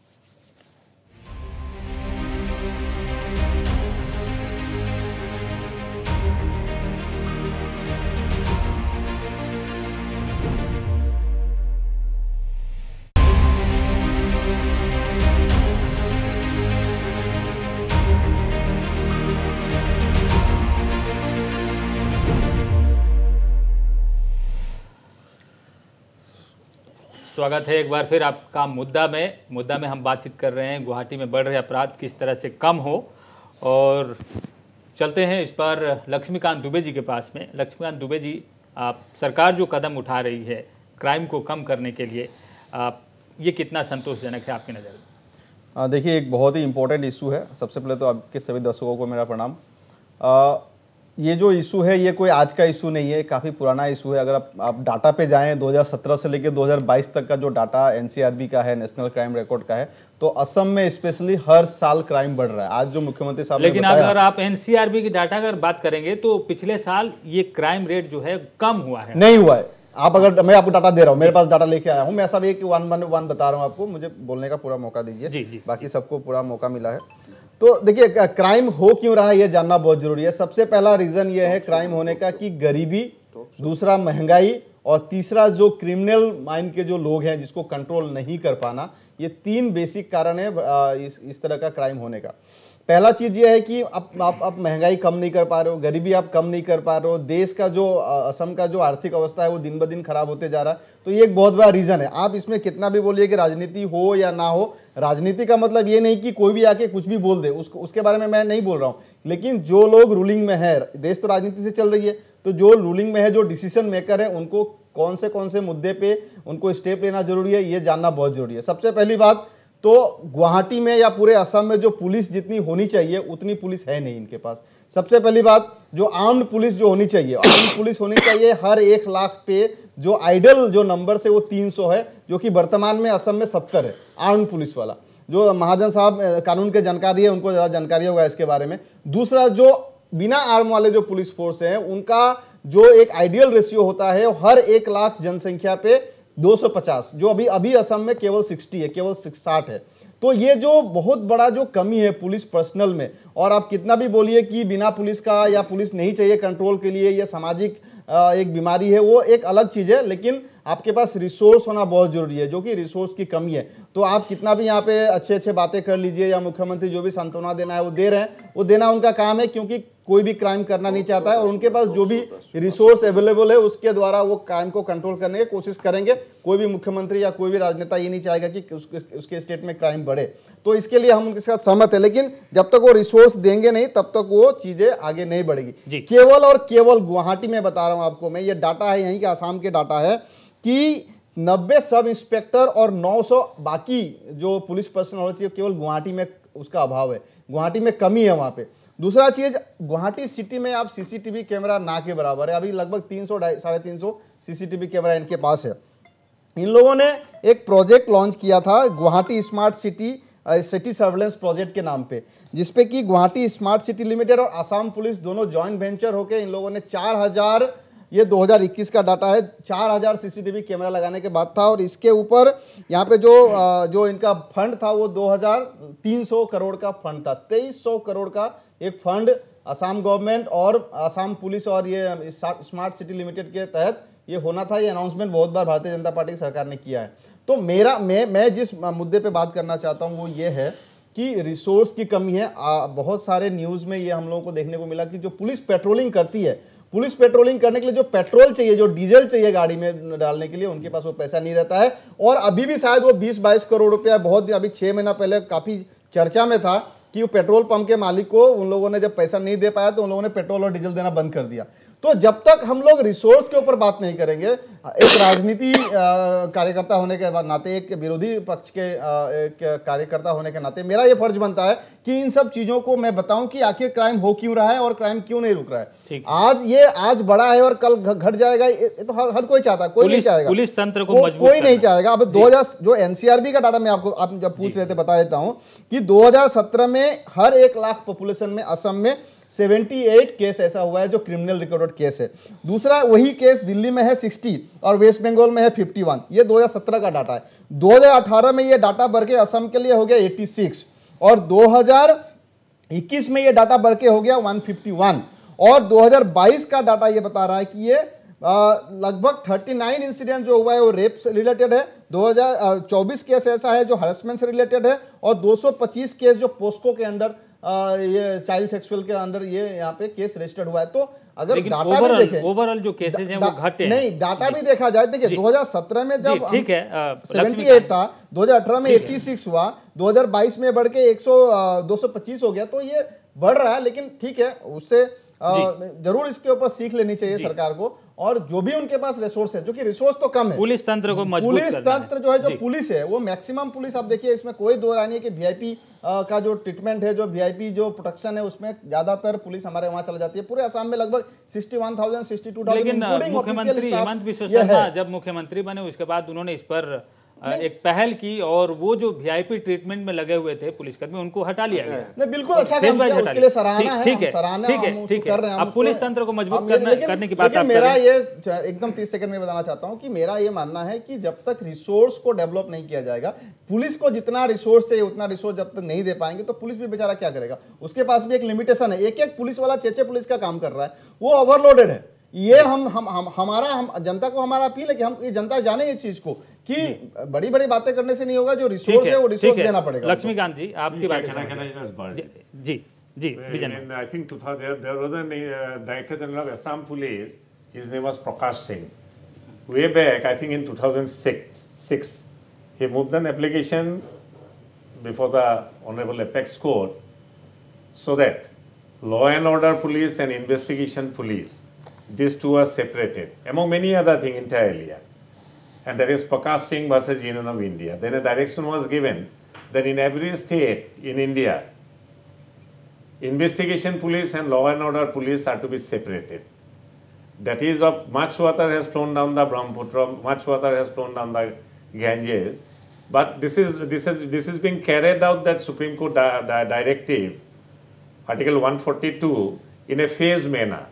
स्वागत है एक बार फिर आपका मुद्दा में मुद्दा में हम बातचीत कर रहे हैं गुवाहाटी में बढ़ रहे अपराध किस तरह से कम हो और चलते हैं इस पर लक्ष्मीकांत दुबे जी के पास में लक्ष्मीकांत दुबे जी आप सरकार जो कदम उठा रही है क्राइम को कम करने के लिए आप ये कितना संतोषजनक है आपकी नज़र में देखिए एक बहुत ही इम्पोर्टेंट इशू है सबसे पहले तो आपके सभी दर्शकों को मेरा प्रणाम ये जो इशू है ये कोई आज का इशू नहीं है काफ़ी पुराना इशू है अगर आप आप डाटा पे जाएं 2017 से लेकर 2022 तक का जो डाटा एनसीआरबी का है नेशनल क्राइम रिकॉर्ड का है तो असम में स्पेशली हर साल क्राइम बढ़ रहा है आज जो मुख्यमंत्री साहब लेकिन अगर आप एनसीआरबी की डाटा अगर बात करेंगे तो पिछले साल ये क्राइम रेट जो है कम हुआ है नहीं हुआ है आप अगर मैं आपको डाटा दे रहा हूँ मेरे पास डाटा लेके आया हूँ मैं सब एक वन वन वन बता रहा हूँ आपको मुझे बोलने का पूरा मौका दीजिए बाकी सबको पूरा मौका मिला है तो देखिए क्राइम हो क्यों रहा है ये जानना बहुत ज़रूरी है सबसे पहला रीज़न ये है क्राइम होने का कि गरीबी दूसरा महंगाई और तीसरा जो क्रिमिनल माइंड के जो लोग हैं जिसको कंट्रोल नहीं कर पाना ये तीन बेसिक कारण है इस इस तरह का क्राइम होने का पहला चीज़ ये है कि आप आप आप महंगाई कम नहीं कर पा रहे हो गरीबी आप कम नहीं कर पा रहे हो देश का जो असम का जो आर्थिक अवस्था है वो दिन ब दिन खराब होते जा रहा है तो ये एक बहुत बड़ा रीज़न है आप इसमें कितना भी बोलिए कि राजनीति हो या ना हो राजनीति का मतलब ये नहीं कि कोई भी आके कुछ भी बोल दे उसको उसके बारे में मैं नहीं बोल रहा हूँ लेकिन जो लोग रूलिंग में है देश तो राजनीति से चल रही है तो जो रूलिंग में है जो डिसीजन मेकर है उनको कौन से कौन से मुद्दे पे उनको स्टेप लेना जरूरी है ये जानना बहुत जरूरी है सबसे पहली बात तो गुवाहाटी में या पूरे असम में जो पुलिस जितनी होनी चाहिए उतनी पुलिस है नहीं इनके पास सबसे पहली बात जो आर्म्ड पुलिस जो होनी चाहिए आर्म्ड पुलिस होनी चाहिए हर एक लाख पे जो आइडल जो नंबर से वो 300 है जो कि वर्तमान में असम में सत्तर है आर्म्ड पुलिस वाला जो महाजन साहब कानून के जानकारी है उनको ज़्यादा जानकारी होगा इसके बारे में दूसरा जो बिना आर्म वाले जो पुलिस फोर्स हैं उनका जो एक आइडियल रेशियो होता है हर एक लाख जनसंख्या पे 250 जो अभी अभी असम में केवल 60 है केवल साठ है तो ये जो बहुत बड़ा जो कमी है पुलिस पर्सनल में और आप कितना भी बोलिए कि बिना पुलिस का या पुलिस नहीं चाहिए कंट्रोल के लिए यह सामाजिक एक बीमारी है वो एक अलग चीज़ है लेकिन आपके पास रिसोर्स होना बहुत ज़रूरी है जो कि रिसोर्स की कमी है तो आप कितना भी यहाँ पे अच्छे अच्छे बातें कर लीजिए या मुख्यमंत्री जो भी सांत्वना देना है वो दे रहे हैं वो देना उनका काम है क्योंकि कोई भी क्राइम करना नहीं चाहता है और उनके पास जो भी रिसोर्स अवेलेबल है उसके द्वारा वो क्राइम को कंट्रोल करने की कोशिश करेंगे कोई भी मुख्यमंत्री या कोई भी राजनेता ये नहीं चाहेगा कि उसके स्टेट में क्राइम बढ़े तो इसके लिए हम उनके साथ सहमत है लेकिन जब तक वो रिसोर्स देंगे नहीं तब तक वो चीज़ें आगे नहीं बढ़ेगी केवल और केवल गुवाहाटी में बता रहा हूँ आपको मैं ये डाटा है यहीं के आसाम के डाटा है कि 90 सब इंस्पेक्टर और 900 बाकी जो पुलिस पर्सन होना चाहिए केवल गुवाहाटी में उसका अभाव है गुवाहाटी में कमी है वहाँ पे दूसरा चीज़ गुवाहाटी सिटी में आप सीसीटीवी कैमरा ना के बराबर है अभी लगभग तीन सौ साढ़े तीन सौ सीसीटीवी कैमरा इनके पास है इन लोगों ने एक प्रोजेक्ट लॉन्च किया था Guwahati smart city city surveillance project के नाम पे जिसपे कि गुवाहाटी स्मार्ट सिटी लिमिटेड और आसाम पुलिस दोनों जॉइंट वेंचर होकर इन लोगों ने चार हज़ार ये 2021 का डाटा है 4000 सीसीटीवी कैमरा लगाने के बाद था और इसके ऊपर यहाँ पे जो जो इनका फंड था वो 2300 करोड़ का फंड था 2300 करोड़ का एक फंड असम गवर्नमेंट और असम पुलिस और ये स्मार्ट सिटी लिमिटेड के तहत ये होना था ये अनाउंसमेंट बहुत बार भारतीय जनता पार्टी की सरकार ने किया है तो मेरा मैं मैं जिस मुद्दे पर बात करना चाहता हूँ वो ये है कि रिसोर्स की कमी है आ, बहुत सारे न्यूज़ में ये हम लोगों को देखने को मिला कि जो पुलिस पेट्रोलिंग करती है पुलिस पेट्रोलिंग करने के लिए जो पेट्रोल चाहिए जो डीजल चाहिए गाड़ी में डालने के लिए उनके पास वो पैसा नहीं रहता है और अभी भी शायद वो 20-22 करोड़ रुपया बहुत दिन अभी छः महीना पहले काफ़ी चर्चा में था कि वो पेट्रोल पंप के मालिक को उन लोगों ने जब पैसा नहीं दे पाया तो उन लोगों ने पेट्रोल और डीजल देना बंद कर दिया तो जब तक हम लोग रिसोर्स के ऊपर बात नहीं करेंगे एक राजनीति कार्यकर्ता होने के नाते एक विरोधी पक्ष के एक कार्यकर्ता होने के नाते मेरा ये फर्ज बनता है कि इन सब चीज़ों को मैं बताऊं कि आखिर क्राइम हो क्यों रहा है और क्राइम क्यों नहीं रुक रहा है आज ये आज बड़ा है और कल घट जाएगा ये तो हर, हर कोई चाहता है कोई नहीं चाहेगा पुलिस तंत्र को कोई नहीं चाहेगा अब दो जो एनसीआरबी का डाटा मैं आपको आप जब पूछ रहे थे बता देता हूँ कि दो में हर एक लाख पॉपुलेशन में असम में 78 केस ऐसा हुआ है जो क्रिमिनल रिकॉर्डेड केस है दूसरा वही केस दिल्ली में है 60 और वेस्ट बंगाल में है 51 ये 2017 का डाटा है 2018 में ये डाटा बढ़ के असम के लिए हो गया 86 और 2021 में ये डाटा बढ़ के हो गया 151 और 2022 का डाटा ये बता रहा है कि ये लगभग 39 इंसिडेंट जो हुआ है वो रेप से रिलेटेड है 2024 केस ऐसा है जो हरसमेंट से रिलेटेड है और 225 केस जो पोस्को के अंडर ये चाइल्ड सेक्सुअल के अंदर ये यहाँ पे केस रजिस्टर्ड हुआ है तो अगर डाटा भी देखे ओवरऑल जो केसेस हैं वो घटे नहीं डाटा भी देखा जाए देखिए 2017 में जब ठीक है सेवेंटी एट था 2018 में 86 हुआ 2022 में बढ़ के 100 225 हो गया तो ये बढ़ रहा है लेकिन ठीक है उससे जरूर इसके ऊपर सीख लेनी चाहिए सरकार को और जो भी उनके पास रिसोर्स है जो कि रिसोर्स तो कम है पुलिस तंत्र को पुलिस तंत्र जो है जो पुलिस है वो मैक्सिमम पुलिस आप देखिए इसमें कोई दो नहीं है कि वीआईपी का जो ट्रीटमेंट है जो वीआईपी जो प्रोटेक्शन है उसमें ज्यादातर पुलिस हमारे वहाँ चला जाती है पूरे असम में लगभग sixty one thousand sixty two thousand मुख्यमंत्री हेमंत विश्व शर्मा जब मुख्यमंत्री बने उसके बाद उन्होंने इस पर एक पहल की और वो जो वीआईपी ट्रीटमेंट में लगे हुए थे पुलिसकर्मी उनको हटा लिया गया नहीं बिल्कुल अच्छा काम किया उसके लिए सराहना है ठीक है ठीक है ठीक है अब पुलिस तंत्र को मजबूत करने करने की बात मेरा ये एकदम तीस सेकंड में बताना चाहता हूँ कि मेरा ये मानना है कि जब तक रिसोर्स को डेवलप नहीं किया जाएगा पुलिस को जितना रिसोर्स चाहिए उतना रिसोर्स जब तक नहीं दे पाएंगे तो पुलिस भी बेचारा क्या करेगा उसके पास भी एक लिमिटेशन है एक एक पुलिस वाला चेचे पुलिस का काम कर रहा है वो ओवरलोडेड है ये हम हम हम हमारा हम जनता को हमारा अपील है कि हम ये जनता जाने इस चीज़ को कि बड़ी बड़ी बातें करने से नहीं होगा जो रिसोर्स है वो रिसोर्स देना पड़ेगा लक्ष्मीकांत जी आपकी बात जी police and order police this two are separated among many other thing in टाइलिया and that is Prakash Singh versus Union of India. Then a direction was given that in every state in India, investigation police and law and order police are to be separated. That is, of much water has flown down the Brahmaputra, much water has flown down the Ganges, but this is this is this is being carried out that Supreme Court di di directive, Article 142, in a phased manner.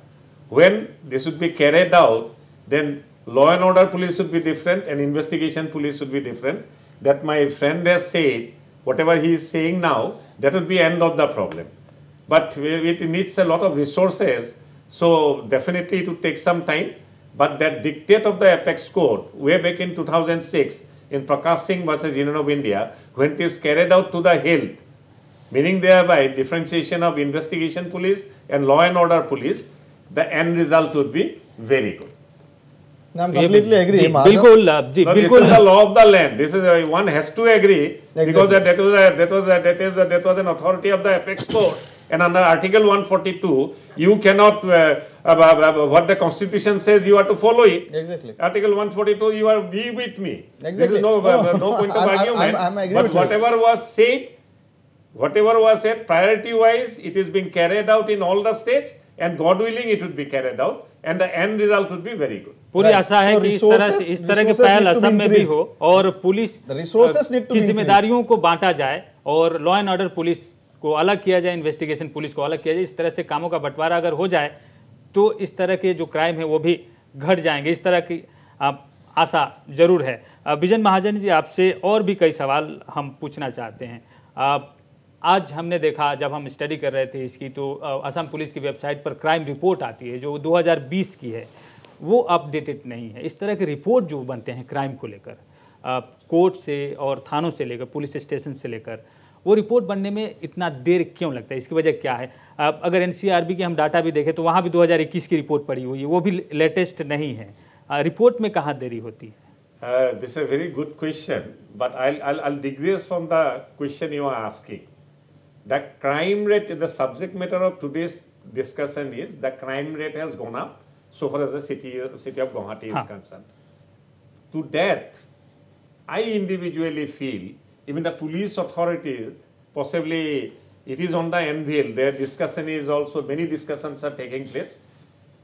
When this would be carried out, then Law and order police should be different and investigation police should be different. That my friend has said, whatever he is saying now, that will be end of the problem. But it needs a lot of resources, so definitely it would take some time. But that dictate of the Apex Court, way back in 2006, in Prakash Singh versus Union of India, when it is carried out to the health, meaning thereby differentiation of investigation police and law and order police, the end result would be very good i completely agree. जी, बिल्कुल जी बिल्कुल the the of the land this is one has to agree because that that was that was that is that was an authority of the apex court and under article 142 you cannot uh, uh, uh, what the constitution says you are to follow it exactly article 142 you are be with me exactly. this is no, no, point of i but whatever was said whatever was said priority wise it is being carried out in all the states and god willing it would be carried out and the end result would be very good पूरी आशा है कि इस तरह से इस तरह के पहल असम में भी हो और पुलिस की जिम्मेदारियों को बांटा जाए और लॉ एंड ऑर्डर पुलिस को अलग किया जाए इन्वेस्टिगेशन पुलिस को अलग किया जाए इस तरह से कामों का बंटवारा अगर हो जाए तो इस तरह के जो क्राइम है वो भी घट जाएंगे इस तरह की आशा जरूर है विजन महाजन जी आपसे और भी कई सवाल हम पूछना चाहते हैं आज हमने देखा जब हम स्टडी कर रहे थे इसकी तो असम पुलिस की वेबसाइट पर क्राइम रिपोर्ट आती है जो 2020 की है वो अपडेटेड नहीं है इस तरह के रिपोर्ट जो बनते हैं क्राइम को लेकर कोर्ट से और थानों से लेकर पुलिस स्टेशन से लेकर वो रिपोर्ट बनने में इतना देर क्यों लगता है इसकी वजह क्या है अब अगर एन की हम डाटा भी देखें तो वहाँ भी 2021 की रिपोर्ट पड़ी हुई है वो भी लेटेस्ट नहीं है रिपोर्ट में कहाँ देरी होती है this a very good question but I digress from the question you are asking the crime rate the subject matter of today's discussion is the crime rate has gone up so far as the city, city of Guwahati huh. is concerned. To death, I individually feel, even the police authorities, possibly it is on the anvil, their discussion is also, many discussions are taking place.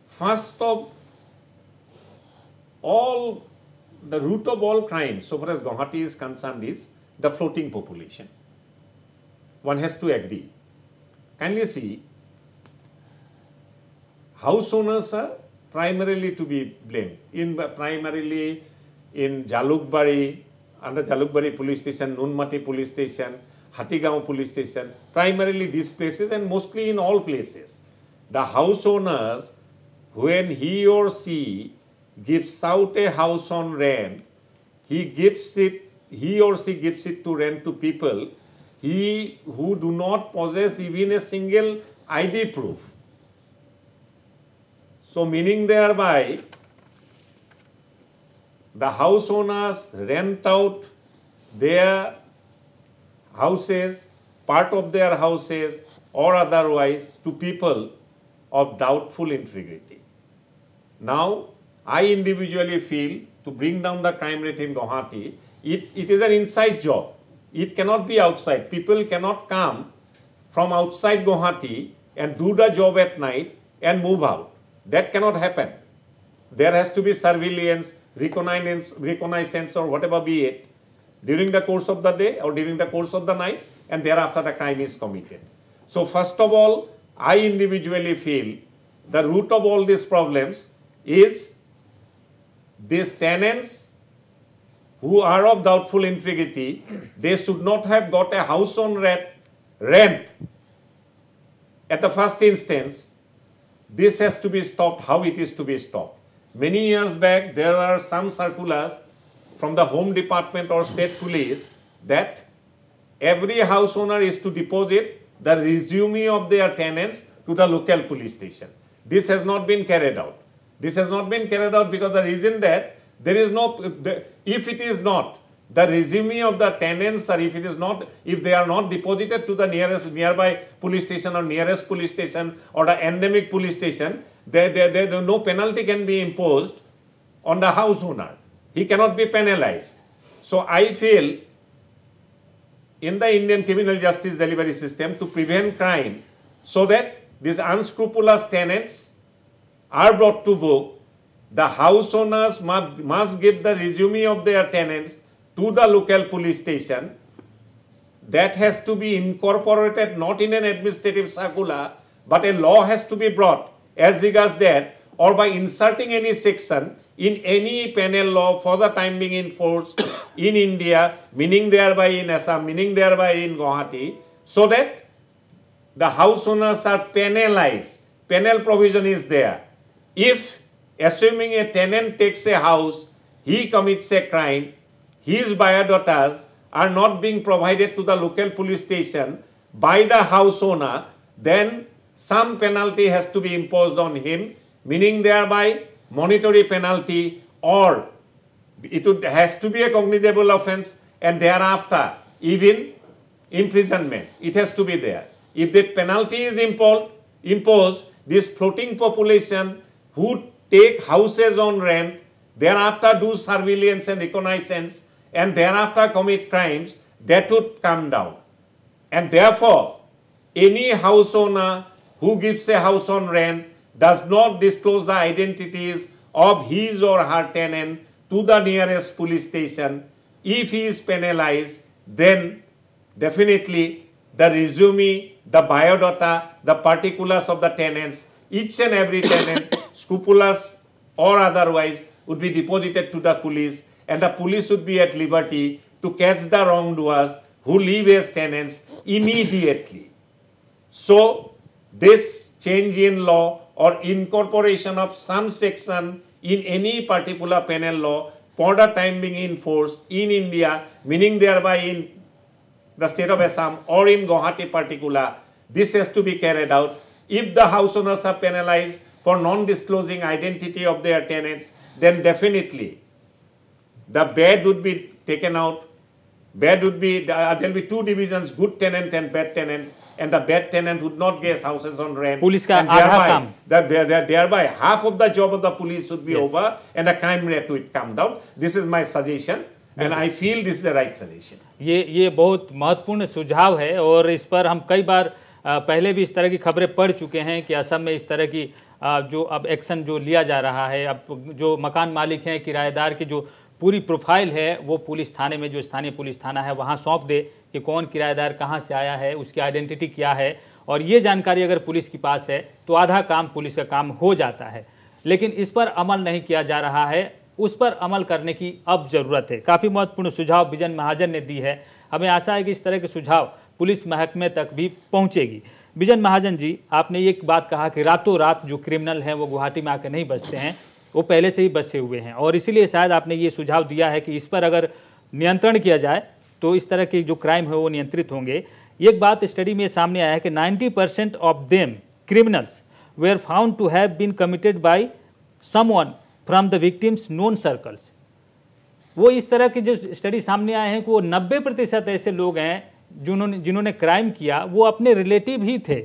First of all, the root of all crime, so far as Guwahati is concerned, is the floating population. One has to agree. Can you see, house owners are primarily to be blamed. In primarily in Jalukbari, under Jalukbari police station, Nunmati police station, Hatigaon police station, primarily these places and mostly in all places. The house owners, when he or she gives out a house on rent, he gives it, he or she gives it to rent to people he who do not possess even a single ID proof. So meaning thereby, the house owners rent out their houses, part of their houses or otherwise to people of doubtful integrity. Now, I individually feel to bring down the crime rate in Guwahati, it, it is an inside job. It cannot be outside. People cannot come from outside Guwahati and do the job at night and move out. That cannot happen. There has to be surveillance, reconnaissance, reconnaissance or whatever be it during the course of the day or during the course of the night and thereafter the crime is committed. So first of all, I individually feel the root of all these problems is these tenants who are of doubtful integrity, they should not have got a house on rent, rent at the first instance this has to be stopped, how it is to be stopped. Many years back, there were some circulars from the home department or state police that every house owner is to deposit the resume of their tenants to the local police station. This has not been carried out. This has not been carried out because the reason that there is no, if it is not, the resume of the tenants or if it is not if they are not deposited to the nearest nearby police station or nearest police station or the endemic police station there, there, there no penalty can be imposed on the house owner he cannot be penalized so i feel in the indian criminal justice delivery system to prevent crime so that these unscrupulous tenants are brought to book the house owners must, must give the resume of their tenants to the local police station that has to be incorporated not in an administrative circular but a law has to be brought as regards that or by inserting any section in any penal law for the time being in force [COUGHS] in India, meaning thereby in Assam, meaning thereby in Guwahati, so that the house owners are penalized. Penal provision is there. If assuming a tenant takes a house, he commits a crime, his biodatas are not being provided to the local police station by the house owner, then some penalty has to be imposed on him, meaning thereby monetary penalty or it would, has to be a cognizable offense and thereafter even imprisonment. It has to be there. If the penalty is imposed, imposed this floating population who take houses on rent, thereafter do surveillance and reconnaissance and thereafter commit crimes, that would come down. And therefore, any house owner who gives a house on rent does not disclose the identities of his or her tenant to the nearest police station. If he is penalized, then definitely the resume, the biodata, the particulars of the tenants, each and every tenant, [COUGHS] scrupulous or otherwise, would be deposited to the police and the police should be at liberty to catch the wrongdoers who leave as tenants immediately. So, this change in law or incorporation of some section in any particular penal law for the time being enforced in India, meaning thereby in the state of Assam or in Guwahati particular, this has to be carried out. If the house owners are penalized for non-disclosing identity of their tenants, then definitely the bad would be taken out. Bad would be, there will be two divisions, good tenant and bad tenant. And the bad tenant would not get houses on rent. Police ka and thereby, the, the, thereby, half of the job of the police would be yes. over and the crime rate would come down. This is my suggestion. and I feel this is the right suggestion. ये ये बहुत महत्वपूर्ण सुझाव है और इस पर हम कई बार पहले भी इस तरह की खबरें पढ़ चुके हैं कि असम में इस तरह की जो अब एक्शन जो लिया जा रहा है अब जो मकान मालिक हैं किराएदार की जो पूरी प्रोफाइल है वो पुलिस थाने में जो स्थानीय पुलिस थाना है वहाँ सौंप दे कि कौन किराएदार कहाँ से आया है उसकी आइडेंटिटी क्या है और ये जानकारी अगर पुलिस के पास है तो आधा काम पुलिस का काम हो जाता है लेकिन इस पर अमल नहीं किया जा रहा है उस पर अमल करने की अब ज़रूरत है काफ़ी महत्वपूर्ण सुझाव विजन महाजन ने दी है हमें आशा है कि इस तरह के सुझाव पुलिस महकमे तक भी पहुँचेगी विजन महाजन जी आपने एक बात कहा कि रातों रात जो क्रिमिनल हैं वो गुवाहाटी में आकर नहीं बचते हैं वो पहले से ही बसे हुए हैं और इसीलिए शायद आपने ये सुझाव दिया है कि इस पर अगर नियंत्रण किया जाए तो इस तरह के जो क्राइम है वो नियंत्रित होंगे एक बात स्टडी में सामने आया है कि 90 परसेंट ऑफ देम क्रिमिनल्स वे are found to have been committed by one from the victims known circles वो इस तरह के जो स्टडी सामने आए हैं कि वो नब्बे प्रतिशत ऐसे लोग हैं जिन्होंने जिन्होंने क्राइम किया वो अपने रिलेटिव ही थे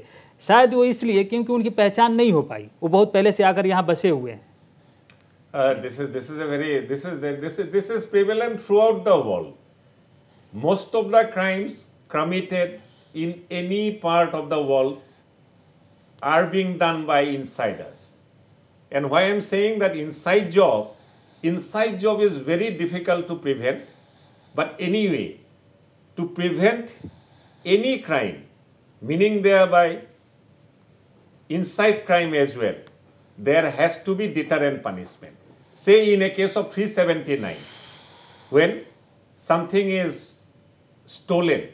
शायद वो इसलिए क्योंकि उनकी पहचान नहीं हो पाई वो बहुत पहले से आकर यहाँ बसे हुए हैं Uh, this is this is a very this is this is this is prevalent throughout the world. Most of the crimes committed in any part of the world are being done by insiders. And why I'm saying that inside job, inside job is very difficult to prevent. But anyway, to prevent any crime, meaning thereby inside crime as well, there has to be deterrent punishment. Say in a case of 379, when something is stolen,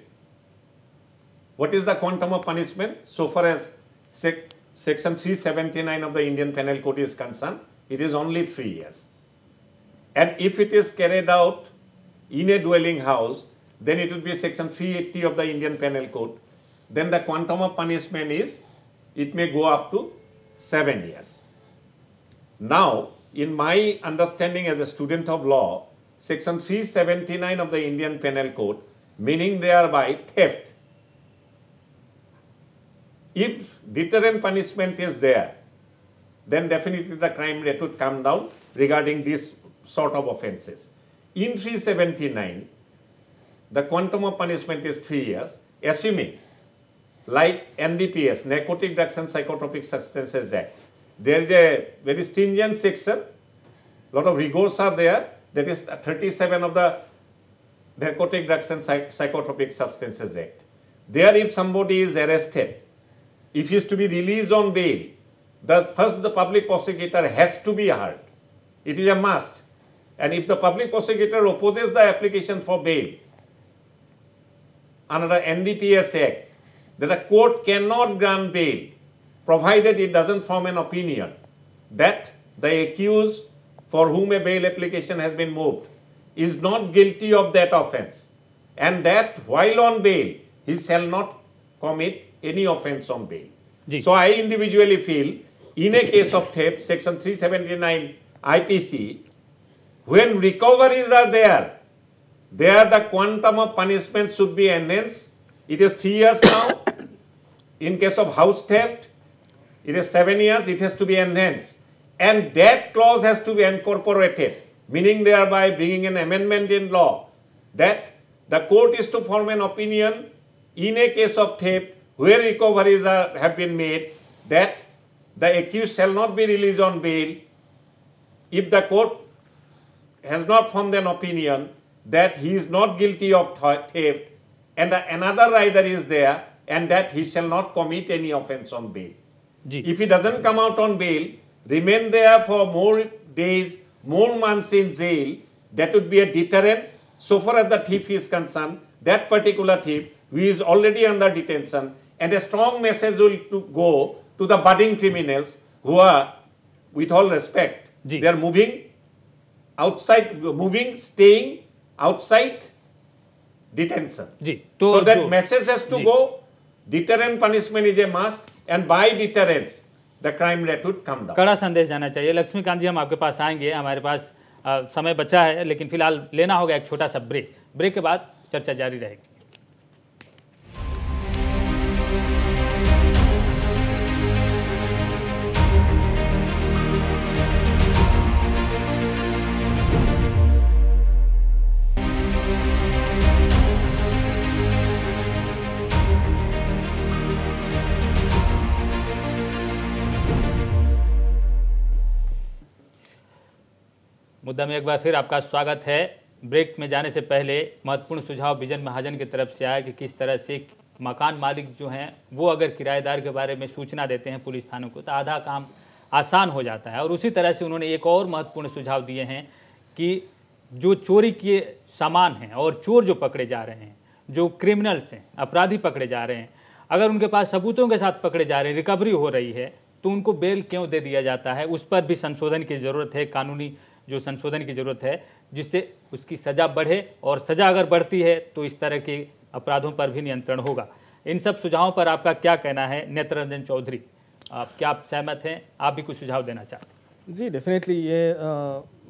what is the quantum of punishment? So far as sec section 379 of the Indian Penal Code is concerned, it is only 3 years. And if it is carried out in a dwelling house, then it will be section 380 of the Indian Penal Code. Then the quantum of punishment is, it may go up to 7 years. Now, in my understanding as a student of law, Section 379 of the Indian Penal Code, meaning thereby theft. If deterrent punishment is there, then definitely the crime rate would come down regarding this sort of offences. In 379, the quantum of punishment is 3 years, assuming like NDPS, Narcotic Drugs and Psychotropic Substances Act, there is a very stringent section, lot of rigors are there, that is 37 of the Narcotic Drugs and Psych Psychotropic Substances Act. There if somebody is arrested, if he is to be released on bail, the first the public prosecutor has to be heard. It is a must. And if the public prosecutor opposes the application for bail, under NDPS Act, that a court cannot grant bail provided it doesn't form an opinion that the accused for whom a bail application has been moved is not guilty of that offense and that while on bail he shall not commit any offense on bail. So I individually feel in a case of theft section 379 IPC when recoveries are there there the quantum of punishment should be enhanced. It is 3 years now in case of house theft it is 7 years, it has to be enhanced. And that clause has to be incorporated, meaning thereby bringing an amendment in law that the court is to form an opinion in a case of theft where recoveries are, have been made that the accused shall not be released on bail if the court has not formed an opinion that he is not guilty of theft and another rider is there and that he shall not commit any offence on bail. If he doesn't come out on bail, remain there for more days, more months in jail, that would be a deterrent. So far as the thief is concerned, that particular thief who is already under detention, and a strong message will to go to the budding criminals who are, with all respect, they are moving outside, moving, staying outside detention. So, that message has to go. Deterrent punishment is a must. And by deterrence the crime rate would come down कड़ा संदेश जाना चाहिए लक्ष्मीकांत जी हम आपके पास आएंगे हमारे पास आ, समय बचा है लेकिन फिलहाल लेना होगा एक छोटा सा ब्रेक ब्रेक के बाद चर्चा जारी रहेगी मुद्दा में एक बार फिर आपका स्वागत है ब्रेक में जाने से पहले महत्वपूर्ण सुझाव विजन महाजन की तरफ से आया कि किस तरह से मकान मालिक जो हैं वो अगर किराएदार के बारे में सूचना देते हैं पुलिस थानों को तो आधा काम आसान हो जाता है और उसी तरह से उन्होंने एक और महत्वपूर्ण सुझाव दिए हैं कि जो चोरी किए सामान हैं और चोर जो पकड़े जा रहे हैं जो क्रिमिनल्स हैं अपराधी पकड़े जा रहे हैं अगर उनके पास सबूतों के साथ पकड़े जा रहे हैं रिकवरी हो रही है तो उनको बेल क्यों दे दिया जाता है उस पर भी संशोधन की ज़रूरत है कानूनी जो संशोधन की ज़रूरत है जिससे उसकी सज़ा बढ़े और सज़ा अगर बढ़ती है तो इस तरह के अपराधों पर भी नियंत्रण होगा इन सब सुझावों पर आपका क्या कहना है नेत्र रंजन चौधरी आप क्या आप सहमत हैं आप भी कुछ सुझाव देना चाहते हैं जी डेफिनेटली ये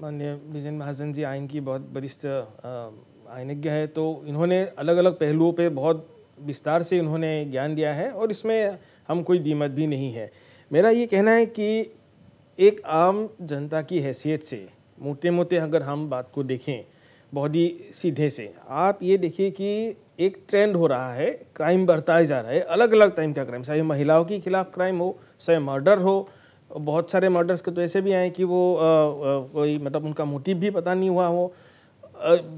माननीय विजय महाजन जी आइन की बहुत वरिष्ठ आयनज्ञ है तो इन्होंने अलग अलग पहलुओं पे बहुत विस्तार से इन्होंने ज्ञान दिया है और इसमें हम कोई दीमत भी नहीं है मेरा ये कहना है कि एक आम जनता की हैसियत से मोटे मोटे अगर हम बात को देखें बहुत ही सीधे से आप ये देखिए कि एक ट्रेंड हो रहा है क्राइम बढ़ता ही जा रहा है अलग अलग टाइम का क्राइम चाहे महिलाओं के खिलाफ क्राइम हो चाहे मर्डर हो बहुत सारे मर्डर्स के तो ऐसे भी आए कि वो आ, आ, कोई मतलब उनका मोटिव भी पता नहीं हुआ हो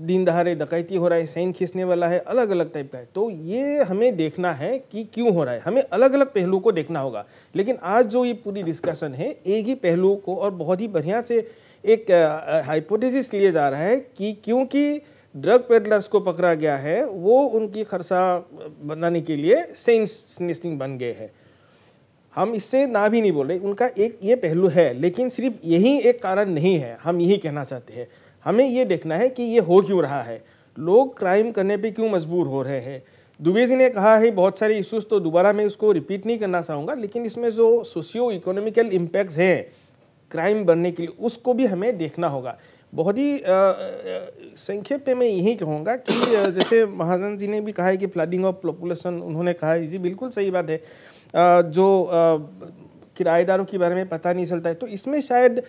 दिन दहाड़े डकैती हो रहा है सैन खींचने वाला है अलग अलग टाइप का है तो ये हमें देखना है कि क्यों हो रहा है हमें अलग अलग पहलू को देखना होगा लेकिन आज जो ये पूरी डिस्कशन है एक ही पहलू को और बहुत ही बढ़िया से एक हाइपोथेसिस लिए जा रहा है कि क्योंकि ड्रग पेडलर्स को पकड़ा गया है वो उनकी खर्चा बनाने के लिए सेंस बन गए हैं हम इससे ना भी नहीं बोल रहे उनका एक ये पहलू है लेकिन सिर्फ यही एक कारण नहीं है हम यही कहना चाहते हैं हमें ये देखना है कि ये हो क्यों रहा है लोग क्राइम करने पे क्यों मजबूर हो रहे हैं दुबे जी ने कहा है बहुत सारे इश्यूज तो दोबारा मैं उसको रिपीट नहीं करना चाहूँगा लेकिन इसमें जो सोशियो इकोनॉमिकल इम्पैक्ट्स हैं क्राइम बनने के लिए उसको भी हमें देखना होगा बहुत ही संक्षेप पे मैं यही कहूँगा कि जैसे महाजन जी ने भी कहा है कि फ्लडिंग ऑफ पॉपुलेशन उन्होंने कहा है जी बिल्कुल सही बात है आ, जो किराएदारों के बारे में पता नहीं चलता है तो इसमें शायद आ,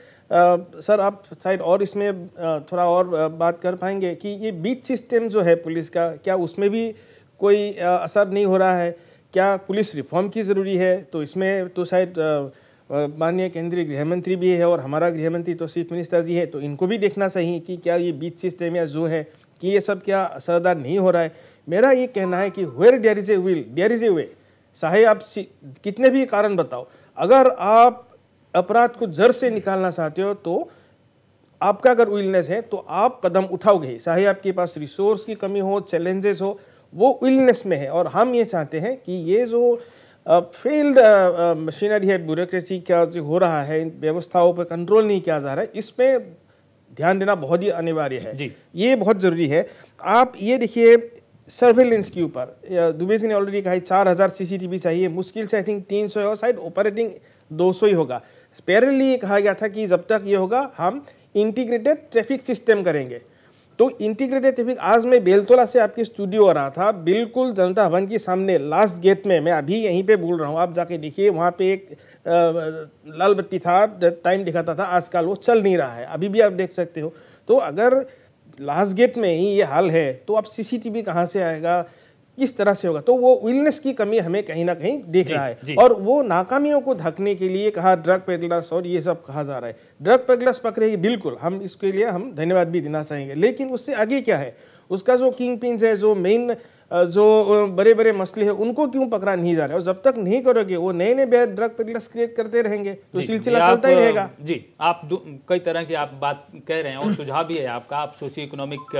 सर आप शायद और इसमें थोड़ा और बात कर पाएंगे कि ये बीच सिस्टम जो है पुलिस का क्या उसमें भी कोई असर नहीं हो रहा है क्या पुलिस रिफॉर्म की ज़रूरी है तो इसमें तो शायद आ, माननीय केंद्रीय गृह मंत्री भी है और हमारा गृह मंत्री तो चीफ मिनिस्टर जी है तो इनको भी देखना है कि क्या ये बीच सिस्टम या जो है कि ये सब क्या असरदार नहीं हो रहा है मेरा ये कहना है कि where there is a will there is a way चाहे आप कितने भी कारण बताओ अगर आप अपराध को जर से निकालना चाहते हो तो आपका अगर विलनेस है तो आप कदम उठाओगे चाहे आपके पास रिसोर्स की कमी हो चैलेंजेस हो वो विलनेस में है और हम ये चाहते हैं कि ये जो फेल्ड मशीनरी है ब्यूरोक्रेसी क्या जो हो रहा है इन व्यवस्थाओं पर कंट्रोल नहीं किया जा रहा है इसमें ध्यान देना बहुत ही अनिवार्य है जी। ये बहुत ज़रूरी है आप ये देखिए सर्वेलेंस के ऊपर दुबे सिंह ने ऑलरेडी कहा चार हज़ार सी चाहिए मुश्किल से आई थिंक तीन सौ और शायद ऑपरेटिंग दो सौ ही होगा पैरली ये कहा गया था कि जब तक ये होगा हम इंटीग्रेटेड ट्रैफिक सिस्टम करेंगे तो इंटीग्रेटेड ट्रैफिक आज मैं बेलतोला से आपके स्टूडियो आ रहा था बिल्कुल जनता भवन के सामने लास्ट गेट में मैं अभी यहीं पे बोल रहा हूँ आप जाके देखिए वहाँ पे एक लाल बत्ती था टाइम दिखाता था आजकल वो चल नहीं रहा है अभी भी आप देख सकते हो तो अगर लास्ट गेट में ही ये हाल है तो आप वी कहाँ से आएगा किस तरह से होगा तो वो विलनेस की कमी हमें कहीं ना कहीं देख रहा है और वो नाकामियों को ढकने के लिए कहा ड्रग पेगलर्स और ये सब कहा जा रहा है ड्रग पेगलर्स पकड़ेगी बिल्कुल हम इसके लिए हम धन्यवाद भी देना चाहेंगे लेकिन उससे आगे क्या है उसका जो किंग पिंस है जो मेन जो बड़े बड़े मसले हैं उनको क्यों पकड़ा नहीं जा रहा है और जब तक नहीं करोगे वो नए नए बेहद ड्रग पेगलर्स क्रिएट करते रहेंगे तो सिलसिला चलता ही रहेगा जी आप कई तरह की आप बात कह रहे हैं और सुझाव भी है आपका आप सोशियो इकोनॉमिक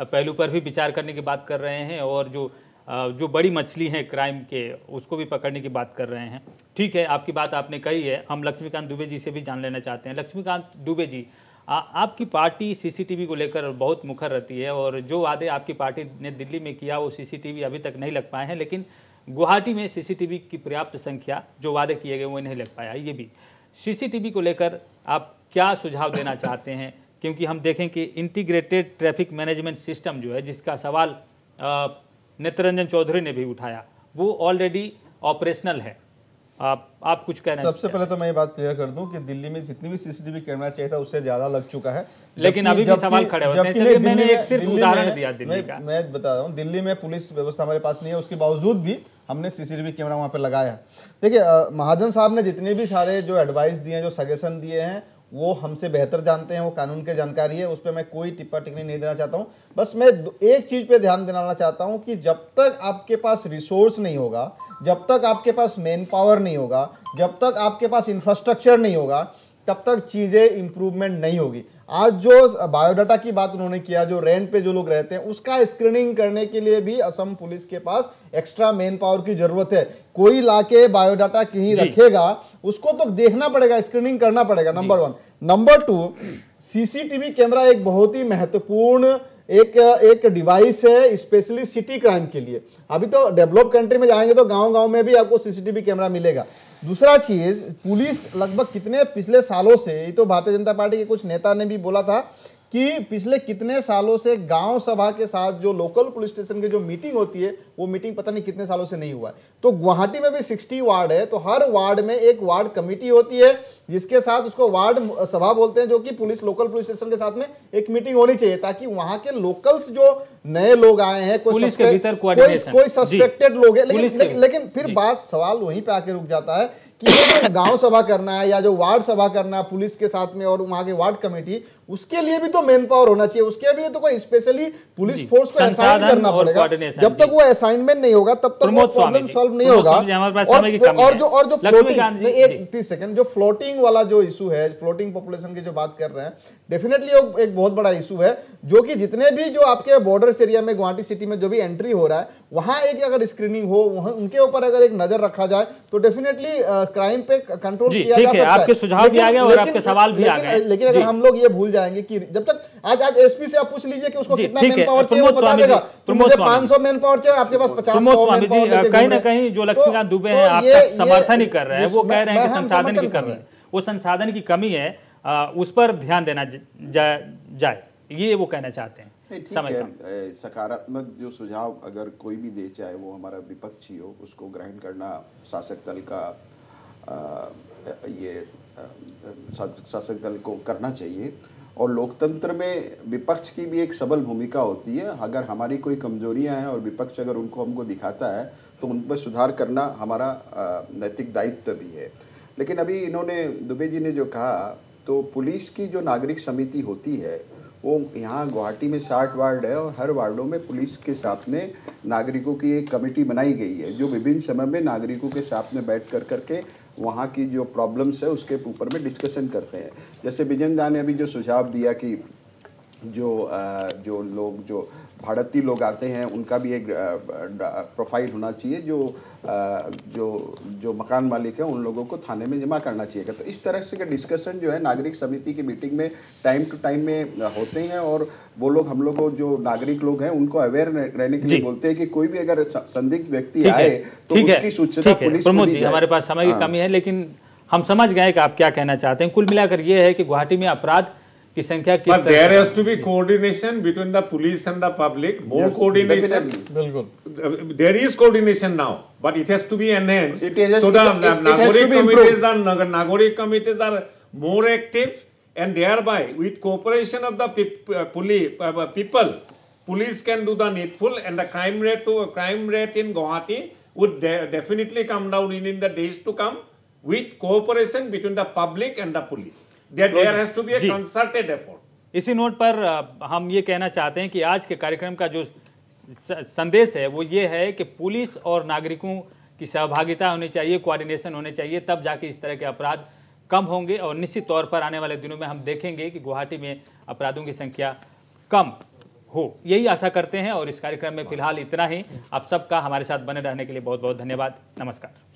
पहलू पर भी विचार करने की बात कर रहे हैं और जो जो बड़ी मछली हैं क्राइम के उसको भी पकड़ने की बात कर रहे हैं ठीक है आपकी बात आपने कही है हम लक्ष्मीकांत दुबे जी से भी जान लेना चाहते हैं लक्ष्मीकांत दुबे जी आ, आपकी पार्टी सीसीटीवी को लेकर बहुत मुखर रहती है और जो वादे आपकी पार्टी ने दिल्ली में किया वो सीसीटीवी अभी तक नहीं लग पाए हैं लेकिन गुवाहाटी में सीसीटीवी की पर्याप्त संख्या जो वादे किए गए वो नहीं लग पाया ये भी सीसीटीवी को लेकर आप क्या सुझाव देना चाहते हैं क्योंकि हम देखें कि इंटीग्रेटेड ट्रैफिक मैनेजमेंट सिस्टम जो है जिसका सवाल आ, नेत्रंजन चौधरी ने भी उठाया वो ऑलरेडी ऑपरेशनल है आप आप कुछ कहना सबसे पहले तो मैं ये बात क्लियर कर दूं कि दिल्ली में जितनी भी सीसीटीवी कैमरा चाहिए था उससे ज्यादा लग चुका है लेकिन अभी भी सवाल खड़े होते हैं मैंने में, एक सिर्फ उदाहरण दिया दिल्ली का मैं बता रहा हूँ दिल्ली में पुलिस व्यवस्था हमारे पास नहीं है उसके बावजूद भी हमने सीसीटीवी कैमरा वहाँ पर लगाया है देखिए महाजन साहब ने जितने भी सारे जो एडवाइस दिए जो सजेशन दिए हैं वो हमसे बेहतर जानते हैं वो कानून के जानकारी है उस पर मैं कोई टिप्पा टिप्पणी नहीं देना चाहता हूँ बस मैं एक चीज़ पे ध्यान दिलाना चाहता हूँ कि जब तक आपके पास रिसोर्स नहीं होगा जब तक आपके पास मैन पावर नहीं होगा जब तक आपके पास इंफ्रास्ट्रक्चर नहीं होगा तब तक चीज़ें इम्प्रूवमेंट नहीं होगी आज जो बायोडाटा की बात उन्होंने किया जो रेंट पे जो लोग रहते हैं उसका स्क्रीनिंग करने के लिए भी असम पुलिस के पास एक्स्ट्रा मैन पावर की जरूरत है कोई लाके बायोडाटा कहीं रखेगा उसको तो देखना पड़ेगा स्क्रीनिंग करना पड़ेगा number one number two CCTV camera एक बहुत ही महत्वपूर्ण एक एक डिवाइस है स्पेशली सिटी क्राइम के लिए अभी तो डेवलप कंट्री में जाएंगे तो गांव गांव में भी आपको सीसीटीवी कैमरा मिलेगा दूसरा चीज़ पुलिस लगभग कितने पिछले सालों से ये तो भारतीय जनता पार्टी के कुछ नेता ने भी बोला था कि पिछले कितने सालों से गांव सभा के साथ जो लोकल पुलिस स्टेशन की जो मीटिंग होती है वो मीटिंग पता नहीं कितने सालों से नहीं हुआ है तो गुवाहाटी में भी 60 वार्ड है तो हर वार्ड में एक वार्ड कमेटी होती है जिसके साथ उसको वार्ड सभा बोलते हैं जो कि पुलिस लोकल पुलिस स्टेशन के साथ में एक मीटिंग होनी चाहिए ताकि वहां के लोकल्स जो नए लोग आए हैं कोई पुलिस के भीतर कोई, कोई सस्पेक्टेड लोग है लेकिन लेकिन, लेकिन फिर बात सवाल वहीं पे आके रुक जाता है कि ये जो गांव सभा करना है या जो वार्ड सभा करना है पुलिस के साथ में और वहाँ के वार्ड कमेटी उसके लिए भी तो मेन पावर होना चाहिए उसके लिए तो कोई स्पेशली पुलिस फोर्स को असाइन करना पड़ेगा जब तक वो असाइनमेंट नहीं होगा तब तक प्रॉब्लम सॉल्व नहीं होगा और जो और जो फ्लोटिंग तीस सेकंड जो फ्लोटिंग फ्लोटिंग वाला जो इशू है फ्लोटिंग पॉपुलेशन की जो बात कर रहे हैं डेफिनेटली वो एक बहुत बड़ा इशू है जो कि जितने भी जो आपके बॉर्डर एरिया में गुवाहाटी सिटी में जो भी एंट्री हो रहा है वहाँ एक अगर स्क्रीनिंग हो वहाँ उनके ऊपर अगर एक नजर रखा जाए तो डेफिनेटली क्राइम पे कंट्रोल किया जा सकता आपके सुझाव भी आ गए और आपके सवाल भी आ गए लेकिन अगर हम लोग ये भूल जाएंगे कि जब तक आज आज एसपी से आप पूछ लीजिए कि उसको कितना मैन पावर चाहिए वो बता देगा तो मुझे 500 मैन पावर चाहिए और आपके पास 50 सौ मैन पावर कहीं ना कहीं जो तो- लक्ष्मीकांत दुबे हैं तो आपका समर्थन ही कर रहे हैं वो कह रहे हैं कि संसाधन की कर रहे हैं वो संसाधन की कमी है आ, उस पर ध्यान देना जाए जा, ये वो कहना चाहते हैं समय सकारात्मक जो सुझाव अगर कोई भी दे चाहे वो हमारा विपक्षी हो उसको ग्रहण करना शासक दल का ये शासक दल को करना चाहिए और लोकतंत्र में विपक्ष की भी एक सबल भूमिका होती है अगर हमारी कोई कमजोरियां हैं और विपक्ष अगर उनको हमको दिखाता है तो उन पर सुधार करना हमारा नैतिक दायित्व भी है लेकिन अभी इन्होंने दुबे जी ने जो कहा तो पुलिस की जो नागरिक समिति होती है वो यहाँ गुवाहाटी में साठ वार्ड है और हर वार्डों में पुलिस के साथ में नागरिकों की एक कमेटी बनाई गई है जो विभिन्न समय में नागरिकों के साथ में बैठ कर करके वहाँ की जो प्रॉब्लम्स है उसके ऊपर में डिस्कशन करते हैं जैसे बिजन दा ने अभी जो सुझाव दिया कि जो जो लोग जो भारतीय लोग आते हैं उनका भी एक प्रोफाइल होना चाहिए जो जो जो मकान मालिक है उन लोगों को थाने में जमा करना चाहिएगा तो इस तरह से का डिस्कशन जो है नागरिक समिति की मीटिंग में टाइम टू टाइम में होते हैं और वो लोग हम लोगों जो नागरिक लोग हैं उनको अवेयर रहने के लिए बोलते हैं कि कोई भी अगर संदिग्ध व्यक्ति आए तो उसकी सूचना पुलिस हमारे पास समय की हाँ। कमी है लेकिन हम समझ गए कि आप क्या कहना चाहते हैं कुल मिलाकर ये है कि गुवाहाटी में अपराध की संख्या किस there has to be coordination between the police and the public more coordination बिल्कुल there is coordination now but it has to be enhance so the nagrik committees are nagrik committees are more active and thereby with cooperation of the police people police can do the needful and the crime rate to crime rate in Guwahati would de- definitely come down in, in the days to with cooperation between the public and the police. इसी note पर हम ये कहना चाहते हैं कि आज के कार्यक्रम का जो संदेश है वो ये है कि पुलिस और नागरिकों की सहभागिता होनी चाहिए कोऑर्डिनेशन होने चाहिए तब जाके इस तरह के अपराध कम होंगे और निश्चित तौर पर आने वाले दिनों में हम देखेंगे कि गुवाहाटी में अपराधों की संख्या कम हो यही आशा करते हैं और इस कार्यक्रम में फिलहाल इतना ही आप सबका हमारे साथ बने रहने के लिए बहुत बहुत धन्यवाद नमस्कार